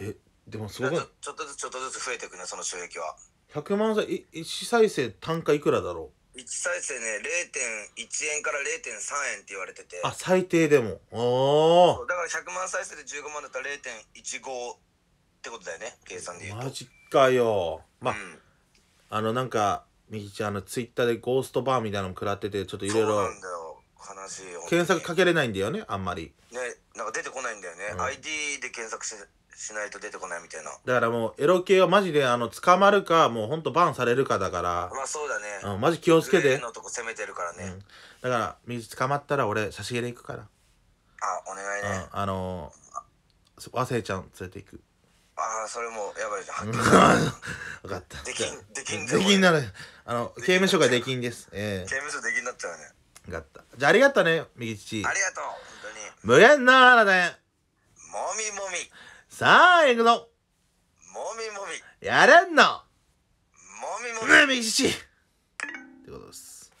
[SPEAKER 1] え、でもすごくいち
[SPEAKER 2] ょっとずつちょっとずつ増えていくね、その収益は。
[SPEAKER 1] 100万再、い一再生単価いくらだろう
[SPEAKER 2] 1再生ね0.1
[SPEAKER 1] 円から0.3円って言われててあ最低でもああだから100万再生で
[SPEAKER 2] 15万だったら0.15っ
[SPEAKER 1] てことだよね計算で言うとマジかよまあ、うん、あのなんかみきちゃんのツイッターでゴーストバーみたいなの食らっててちょっといろいろ検索かけれないんだよねあんまり
[SPEAKER 2] ねなんか出てこないんだよね、うん、ID で検索してしないと出てこないみたいな
[SPEAKER 1] だからもうエロ系はマジであの捕まるかもうほんとバンされるかだからまあそうだね、マジ気をつけてのとこ攻めてるからね、うん、だから水捕まったら俺差し入れ行くからあお願いね、うあのー、和製ちゃん連れて行くあ
[SPEAKER 2] あそれもや
[SPEAKER 1] ばいじゃん分 かったできんできんできんならあの刑務所ができんですええー、刑務所できんなっちゃうね分かったじゃあありがとうね右父ありがとう本当に無限な花だよもみもみさあ、行くの。もみもみやれんのもみもみってことです。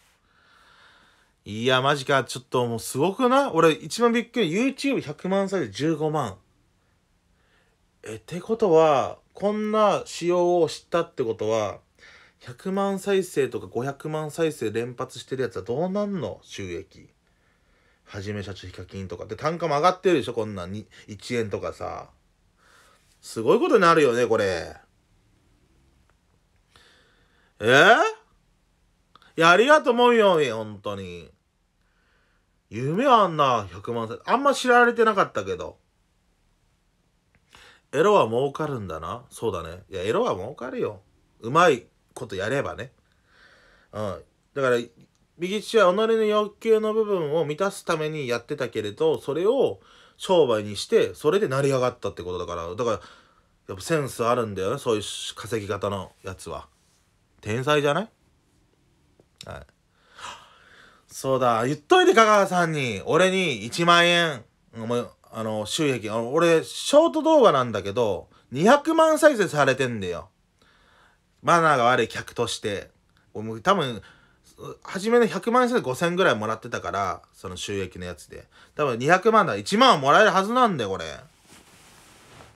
[SPEAKER 1] いや、マジか。ちょっともうすごくない俺一番びっくり。YouTube100 万再生15万。え、ってことは、こんな仕様を知ったってことは、100万再生とか500万再生連発してるやつはどうなんの収益。はじめ社長ヒカキンとか。で、単価も上がってるでしょこんなに。1円とかさ。すごいことになるよね、これ。えー、いや、ありがとうもんよ、本当に。夢あんな、100万歳。あんま知られてなかったけど。エロは儲かるんだな。そうだね。いや、エロは儲かるよ。うまいことやればね。うん。だから、右父は己の欲求の部分を満たすためにやってたけれど、それを、商売にしてそれで成り上がったってことだからだからやっぱセンスあるんだよねそういう稼ぎ方のやつは天才じゃないはいそうだ言っといて香川さんに俺に1万円あの収益俺ショート動画なんだけど200万再生されてんだよマナーが悪い客として多分初めの100万円した5000ぐらいもらってたから、その収益のやつで。多分200万だ。1万はもらえるはずなんだよ、これ。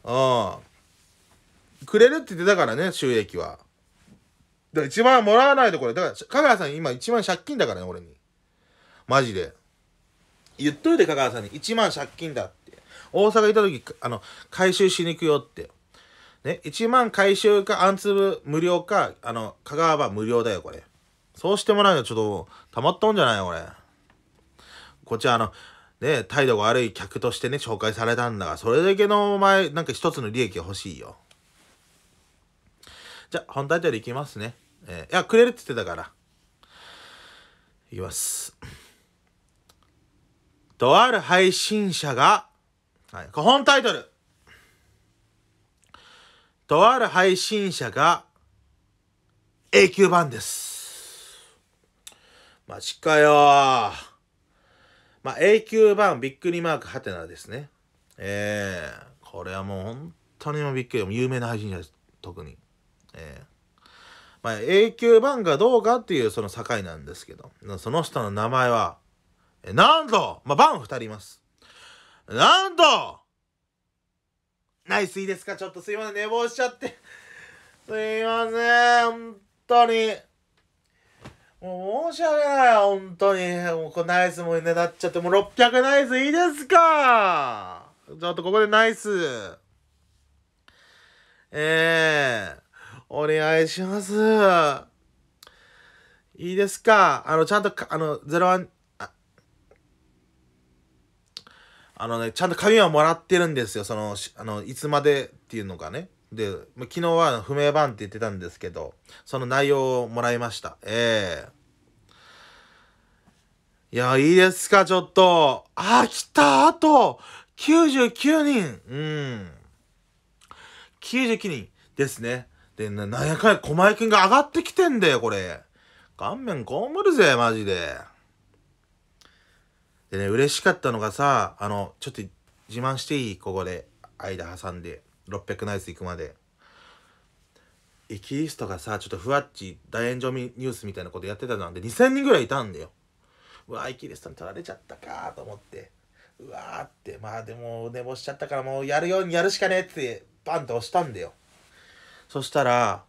[SPEAKER 1] うん。くれるって言ってたからね、収益は。だから1万はもらわないで、これ。だから、香川さん今1万借金だからね、俺に。マジで。言っといて、香川さんに。1万借金だって。大阪行った時、あの、回収しに行くよって。ね、1万回収か、アンツ無料か、あの、香川は無料だよ、これ。そうしてもらうのちょっと、たまったんじゃない俺。こっちはあの、ね、態度が悪い客としてね、紹介されたんだが、それだけのお前、なんか一つの利益が欲しいよ。じゃ、本タイトルいきますね。えー、いや、くれるって言ってたから。いきます。とある配信者が、はい、本タイトル。とある配信者が、永久版です。マジかよまあ、永久版びっくりマークハテナですね。ええー、これはもう本当にもびっくり。有名な配信者です。特に。ええーまあ、永久版がどうかっていうその境なんですけど、その人の名前は、えなんと、まあ、バン2人います。なんとナイスいいですかちょっとすいません、寝坊しちゃって。すいません、本当に。もう申し訳ない、本当に。もうナイスもねだっちゃって、もう600ナイスいいですかちょっとここでナイス。ええー、お願いします。いいですかあの、ちゃんと、あの、01、あのね、ちゃんと紙はもらってるんですよ。その、あの、いつまでっていうのがね。で、昨日は不明版って言ってたんですけど、その内容をもらいました。ええー、いや、いいですか、ちょっと。あ、来たあと !99 人うん。99人ですね。で、な、なんやかんや、小前くんが上がってきてんだよ、これ。顔面こむるぜ、マジで。でね、嬉しかったのがさ、あの、ちょっと自慢していいここで、間挟んで。600ナイス行くまでイキリストがさちょっとふわっち大炎上ニュースみたいなことやってたなんで2000人ぐらいいたんだようわイキリストに取られちゃったかと思ってうわーってまあでも寝坊しちゃったからもうやるようにやるしかねえってバンと押したんだよそしたら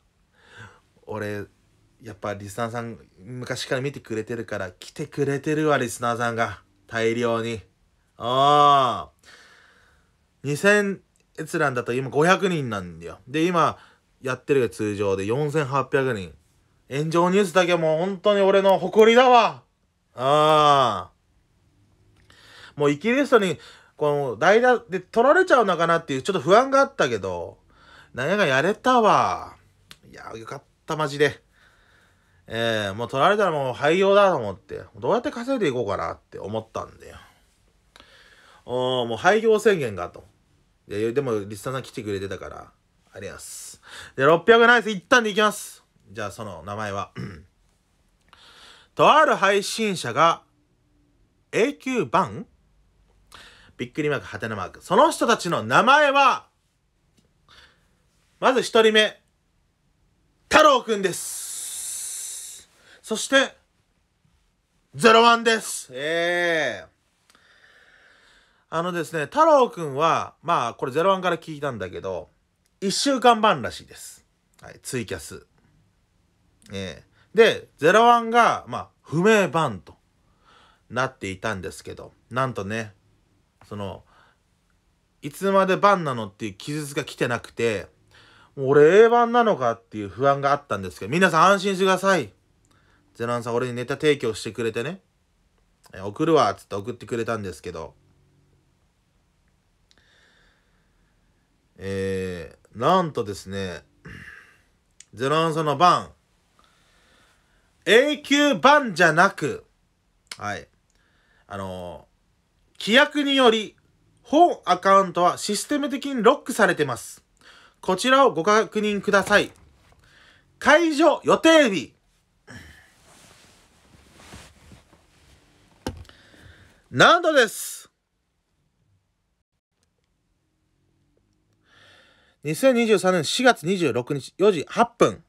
[SPEAKER 1] 俺やっぱリスナーさん昔から見てくれてるから来てくれてるわリスナーさんが大量にああ2000閲覧だと今500人なんだよ。で、今やってるが通常で4800人。炎上ニュースだけはもう本当に俺の誇りだわ。ああ。もうイキリストに、この代打で取られちゃうのかなっていうちょっと不安があったけど、なんやかやれたわ。いや、よかった、マジで。ええー、もう取られたらもう廃業だと思って、どうやって稼いでいこうかなって思ったんだよ。おもう廃業宣言がと。ででも、リスタさん来てくれてたから、あります。で、600ナイス、一旦でいきます。じゃあ、その名前は。とある配信者が、永久版びっくりマーク、はてなマーク。その人たちの名前は、まず一人目、太郎くんです。そして、ゼロワンです。ええーあのですね、太郎くんは、まあ、これ01から聞いたんだけど、1週間版らしいです。はい、ツイキャス。えー、で、01が、まあ、不明版となっていたんですけど、なんとね、その、いつまで版なのっていう記述が来てなくて、俺 A 版なのかっていう不安があったんですけど、皆さん安心してください。ゼラさん俺にネタ提供してくれてね、送るわっつって送ってくれたんですけど、えー、なんとですね、ゼロンソの番、永久版じゃなく、はい、あのー、規約により、本アカウントはシステム的にロックされてます。こちらをご確認ください。解除予定日。なんとです。2023年4月26日4時8分、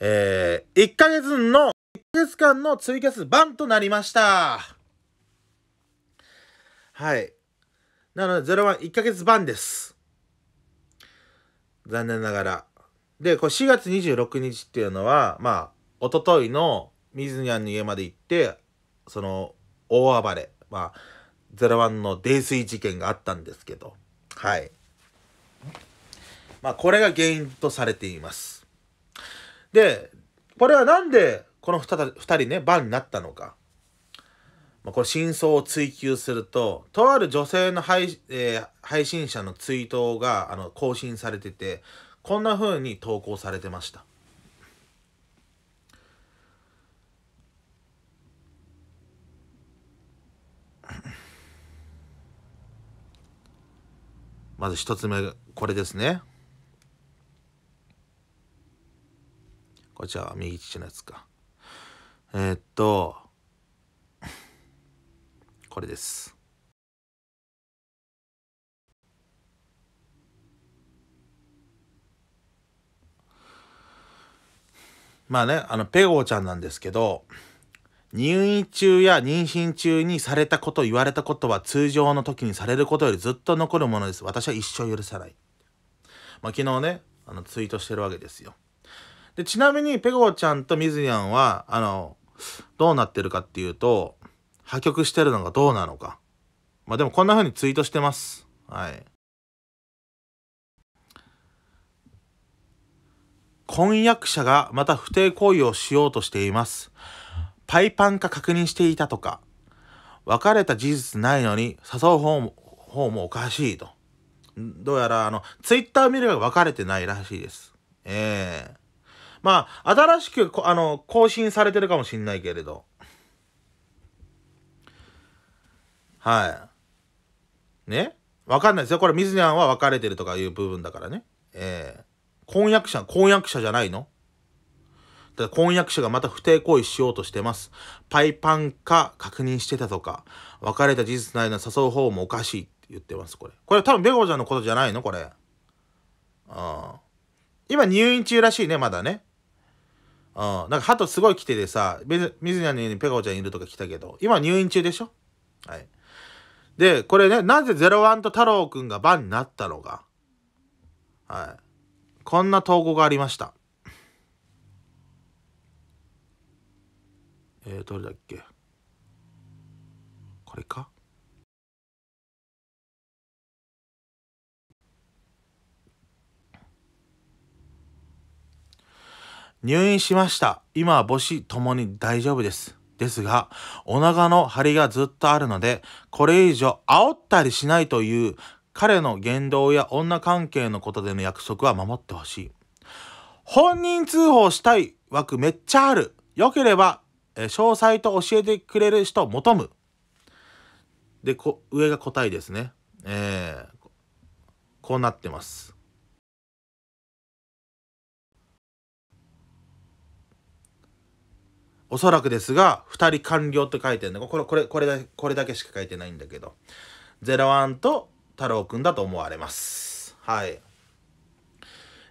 [SPEAKER 1] えー、1ヶ月の、1ヶ月間のツイキャス番となりました。はい。なので、01、1ヶ月番です。残念ながら。で、これ4月26日っていうのは、まあ、おとといの水にゃんの家まで行って、その、大暴れ、まあ、01の泥酔事件があったんですけど、はい。まあ、これが原因とされています。で、これは何でこの 2, 人ね、バンになったのか。まあ、これ真相を追求すると、とある女性の配,、えー、配信者の追悼があの更新されてて、こんな風に投稿されてました。まず一つ目、これですね。これじ右父のやつか。えー、っと、これです。まあね、あの、ペゴーちゃんなんですけど、入院中や妊娠中にされたこと、言われたことは通常の時にされることよりずっと残るものです。私は一生許さない。まあ、昨日ね、あのツイートしてるわけですよ。で、ちなみに、ペゴちゃんとミズヤンは、あの、どうなってるかっていうと、破局してるのがどうなのか。まあでもこんな風にツイートしてます。はい。婚約者がまた不貞行為をしようとしています。パイパンか確認していたとか、別れた事実ないのに誘う方も方もおかしいと。どうやら、あの、ツイッター見れば別れてないらしいです。ええーまあ、新しく、あの、更新されてるかもしんないけれど。はい。ねわかんないですよ。これ、水ズニャンは別れてるとかいう部分だからね。ええー、婚約者、婚約者じゃないのだ婚約者がまた不貞行為しようとしてます。パイパンか確認してたとか、別れた事実ないの誘う方もおかしいって言ってます、これ。これ多分ベコちゃんのことじゃないのこれ。ああ。今入院中らしいね、まだね。うん、なんか鳩すごい来ててさ、水谷にペコちゃんいるとか来たけど、今入院中でしょはい。で、これね、なぜ01と太郎くんが番になったのか。はい。こんな投稿がありました。えー、どれだっけこれか入院しました。今は母子ともに大丈夫です。ですが、お腹の張りがずっとあるので、これ以上煽ったりしないという彼の言動や女関係のことでの約束は守ってほしい。本人通報したい枠めっちゃある。良ければ、え詳細と教えてくれる人求む。で、こ上が答えですね。えー、こうなってます。おそらくですが、二人完了って書いてるんだこれ、これ、これだけ、これだけしか書いてないんだけど、01と太郎くんだと思われます。はい。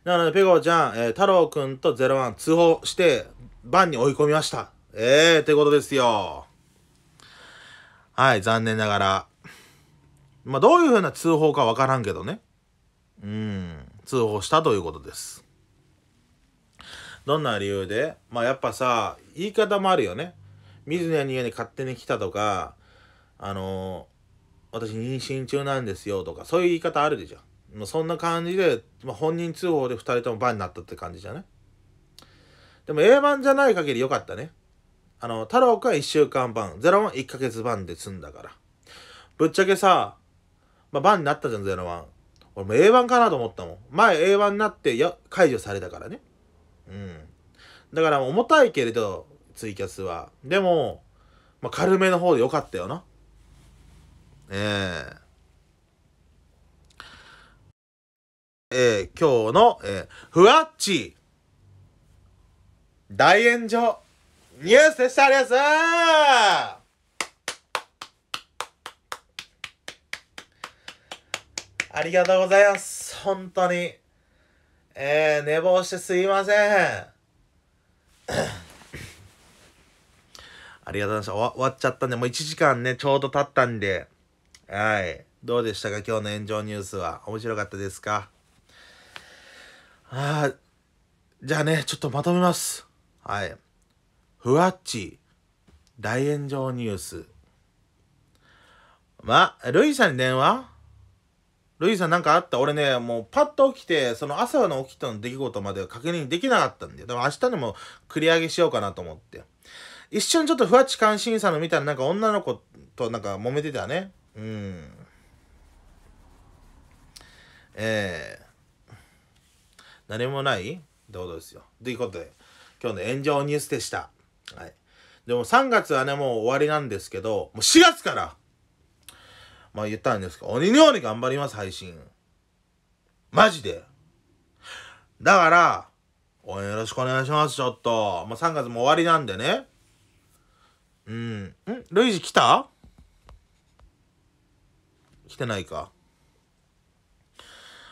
[SPEAKER 1] なので、ペコちゃん、えー、太郎くんと01通報して、バンに追い込みました。ええー、ってことですよ。はい、残念ながら。まあ、どういうふうな通報かわからんけどね。うん、通報したということです。どんな理由でまあやっぱさ言い方もあるよね。水谷に家に勝手に来たとか、あのー、私妊娠中なんですよとか、そういう言い方あるでしょ。もうそんな感じで、まあ、本人通報で2人ともバンになったって感じじゃね。でも A 版じゃない限り良かったね。あの、太郎くんは1週間版、ゼロは1ヶ月版で済んだから。ぶっちゃけさ、まあ、版になったじゃん、ゼロワン。俺も A 版かなと思ったもん。前 A 版になってや解除されたからね。うん。だから重たいけれど、ツイキャスは。でも、まあ、軽めの方でよかったよな。ええーえー、今日の、えー、ふわっち大炎上ニュースでしたですありがとうございます本当にえー、寝坊してすいませんありがとうございました。終わっちゃったんで、もう1時間ね、ちょうど経ったんで、はい。どうでしたか今日の炎上ニュースは。面白かったですかああ、じゃあね、ちょっとまとめます。はい。ふわっち、大炎上ニュース。ま、ルイさんに電話ルイさんなんかあった俺ね、もうパッと起きて、その朝の起きたの出来事までは確認できなかったんで、でも明日にも繰り上げしようかなと思って。一瞬ちょっと不っち関心さんの見たらなんか女の子となんか揉めてたねうんえー、何もないってことですよということで今日の炎上ニュースでしたはいでも3月はねもう終わりなんですけどもう4月からまあ言ったんですけど鬼のように頑張ります配信マジでだから応援よろしくお願いします、ちょっと。もう3月も終わりなんでね。うん。んルイジ来た来てないか。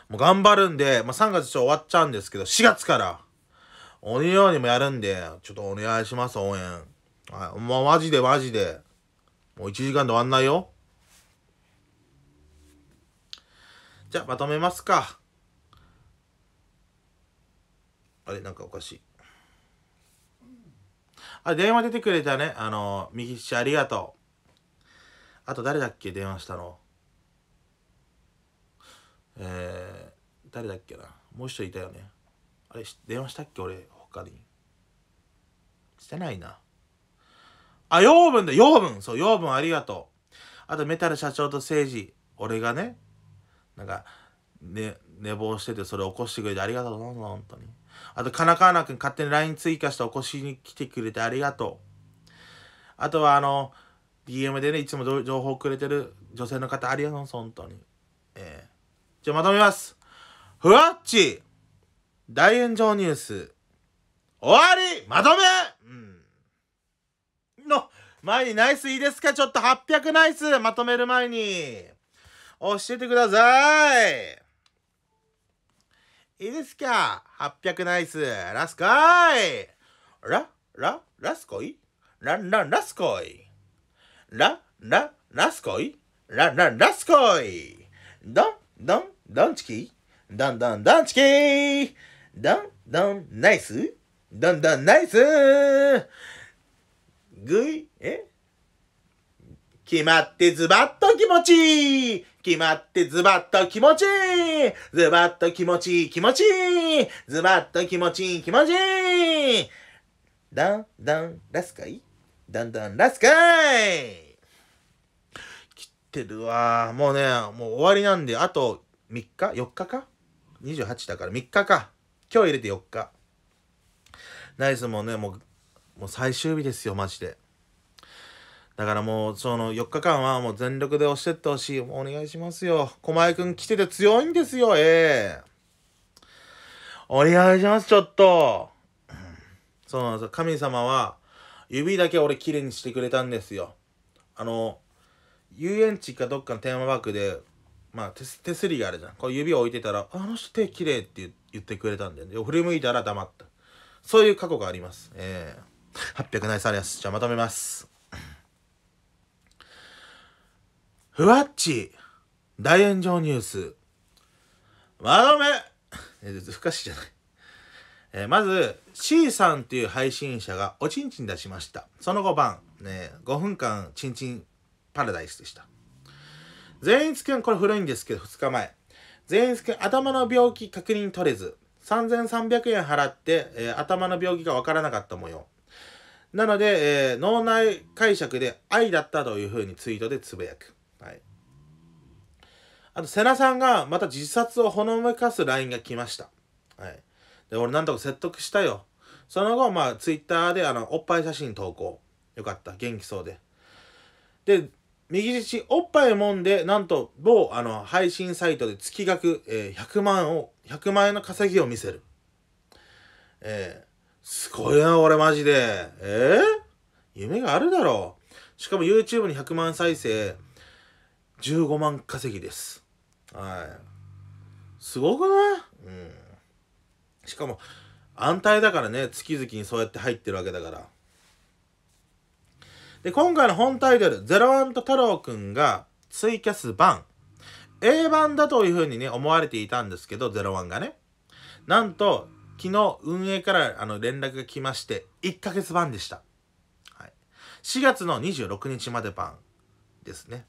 [SPEAKER 1] もう頑張るんで、まあ、3月ちょ終わっちゃうんですけど、4月から、鬼ようにもやるんで、ちょっとお願いします、応援。はい、もうマジでマジで。もう1時間で終わんないよ。じゃあ、まとめますか。あれ、なんかおかしい。あ、電話出てくれたね。あの、右下ありがとう。あと誰だっけ電話したの。えー、誰だっけな。もう一人いたよね。あれ、電話したっけ俺、他に。してないな。あ、養分だ、養分そう、養分ありがとう。あと、メタル社長と誠治。俺がね、なんか、ね、寝坊しててそれ起こしてくれてありがとうな、本当に。あと、金川かなくん勝手に LINE 追加してお越しに来てくれてありがとう。あとは、あの、DM でね、いつも情報くれてる女性の方、ありがとう、本当に。えー、じゃあまとめます。ふわっち大炎上ニュース。終わりまとめうん。の、前にナイスいいですかちょっと800ナイスまとめる前に。教えてくださいいいですか ?800 ナイスラスコイラ、ラ、ラスコイランランラスコイラ、ラ、ラスコイラララスコイドン、ドン、ドンチキドンドンドンチキドン、ドン、ナイスドンドンナイスグイ、え決まってズバッと気持ちいい決まってズバッと気持ちいいズバッと気持ちいい気持ちいいズバッと気持ちいい気持ちいいだんだんラスカイだんだんラスカイ切ってるわ。もうね、もう終わりなんで、あと3日 ?4 日か ?28 だから3日か。今日入れて4日。ナイスもね、もう、もう最終日ですよ、マジで。だからもう、その4日間はもう全力で押してってほしい。お願いしますよ。狛江くん来てて強いんですよ、ええー、お願いします、ちょっと。そうなんですよ。神様は、指だけ俺綺麗にしてくれたんですよ。あの、遊園地かどっかのテーマパークで、まあ手、手すりがあるじゃん。こう指を置いてたら、あの人手綺麗って言ってくれたんで、ね、振り向いたら黙った。そういう過去があります。ええー。807です。じゃあまとめます。ふわっち大炎上ニュース。まとめえ、ふかしじゃない。えー、まず、C さんという配信者がおちんちん出しました。その後番、ね、5分間、ちんちんパラダイスでした。全員つけん、これ古いんですけど、2日前。全員つけん、頭の病気確認取れず、3300円払って、えー、頭の病気がわからなかった模様。なので、えー、脳内解釈で愛だったというふうにツイートでつぶやく。はい。あと、瀬名さんがまた自殺をほのめかす LINE が来ました。はい。で、俺なんとか説得したよ。その後、まあ、ツイッターで、あの、おっぱい写真投稿。よかった。元気そうで。で、右ち、おっぱいもんで、なんと、某、あの、配信サイトで月額、えー、100万を、100万円の稼ぎを見せる。えー、すごいな、俺マジで。えー、夢があるだろう。しかも YouTube に100万再生。15万稼ぎですはいすごくないうんしかも安泰だからね月々にそうやって入ってるわけだからで今回の本タイトル「ゼロワンと太郎くん」がツイキャス版 A 版だというふうにね思われていたんですけど「ゼロワンがねなんと昨日運営からあの連絡が来まして1ヶ月版でした、はい、4月の26日まで版ですね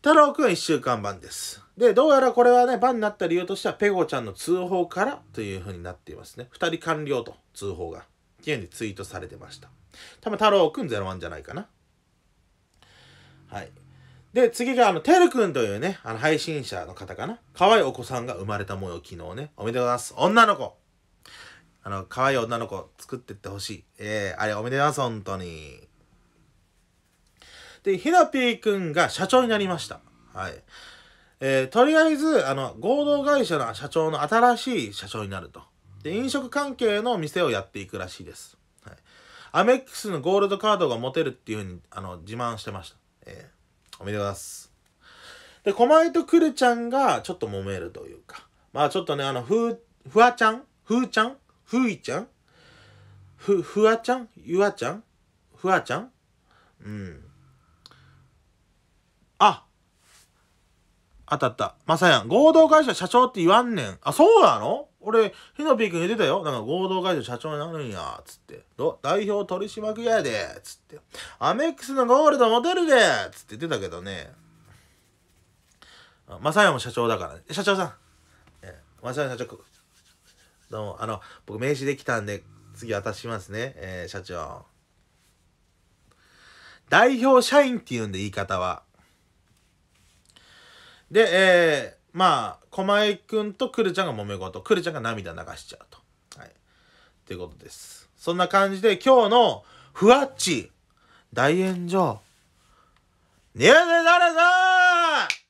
[SPEAKER 1] 太郎くん1週間版です。で、どうやらこれはね、番になった理由としては、ペゴちゃんの通報からというふうになっていますね。2人完了と、通報が。っいうにツイートされてました。多分太郎くん01じゃないかな。はい。で、次が、あの、てるくんというね、あの、配信者の方かな。可愛いお子さんが生まれた模様、昨日ね。おめでとうございます。女の子あの、可愛い女の子作ってってほしい。ええー、あれおめでとうございます、本当に。で、ひなぴーくんが社長になりました。はい。えー、とりあえず、あの、合同会社の社長の新しい社長になると。で、飲食関係の店をやっていくらしいです。はい。アメックスのゴールドカードが持てるっていうふうに、あの、自慢してました。えー、おめでとうございます。で、狛江とくるちゃんがちょっと揉めるというか。まあちょっとね、あの、ふ、ふわちゃんふーちゃんふーいちゃんふ、ふわちゃんゆわちゃんふわちゃんうん。あ当たった。まさやん。合同会社社長って言わんねん。あ、そうなの俺、ひのぴーくん言ってたよ。なんか合同会社社長になるんや、つって。代表取締役やで、つって。アメックスのゴールドモデルで、つって言ってたけどね。まさやも社長だからね。社長さん。え、まさや社長。どうも、あの、僕名刺できたんで、次渡しますね。えー、社長。代表社員って言うんで、言い方は。で、えー、まあ、駒井くんとクルちゃんが揉め事、クルちゃんが涙流しちゃうと。はい。っていうことです。そんな感じで、今日の、ふわっち、大炎上、ねえねえなるぞー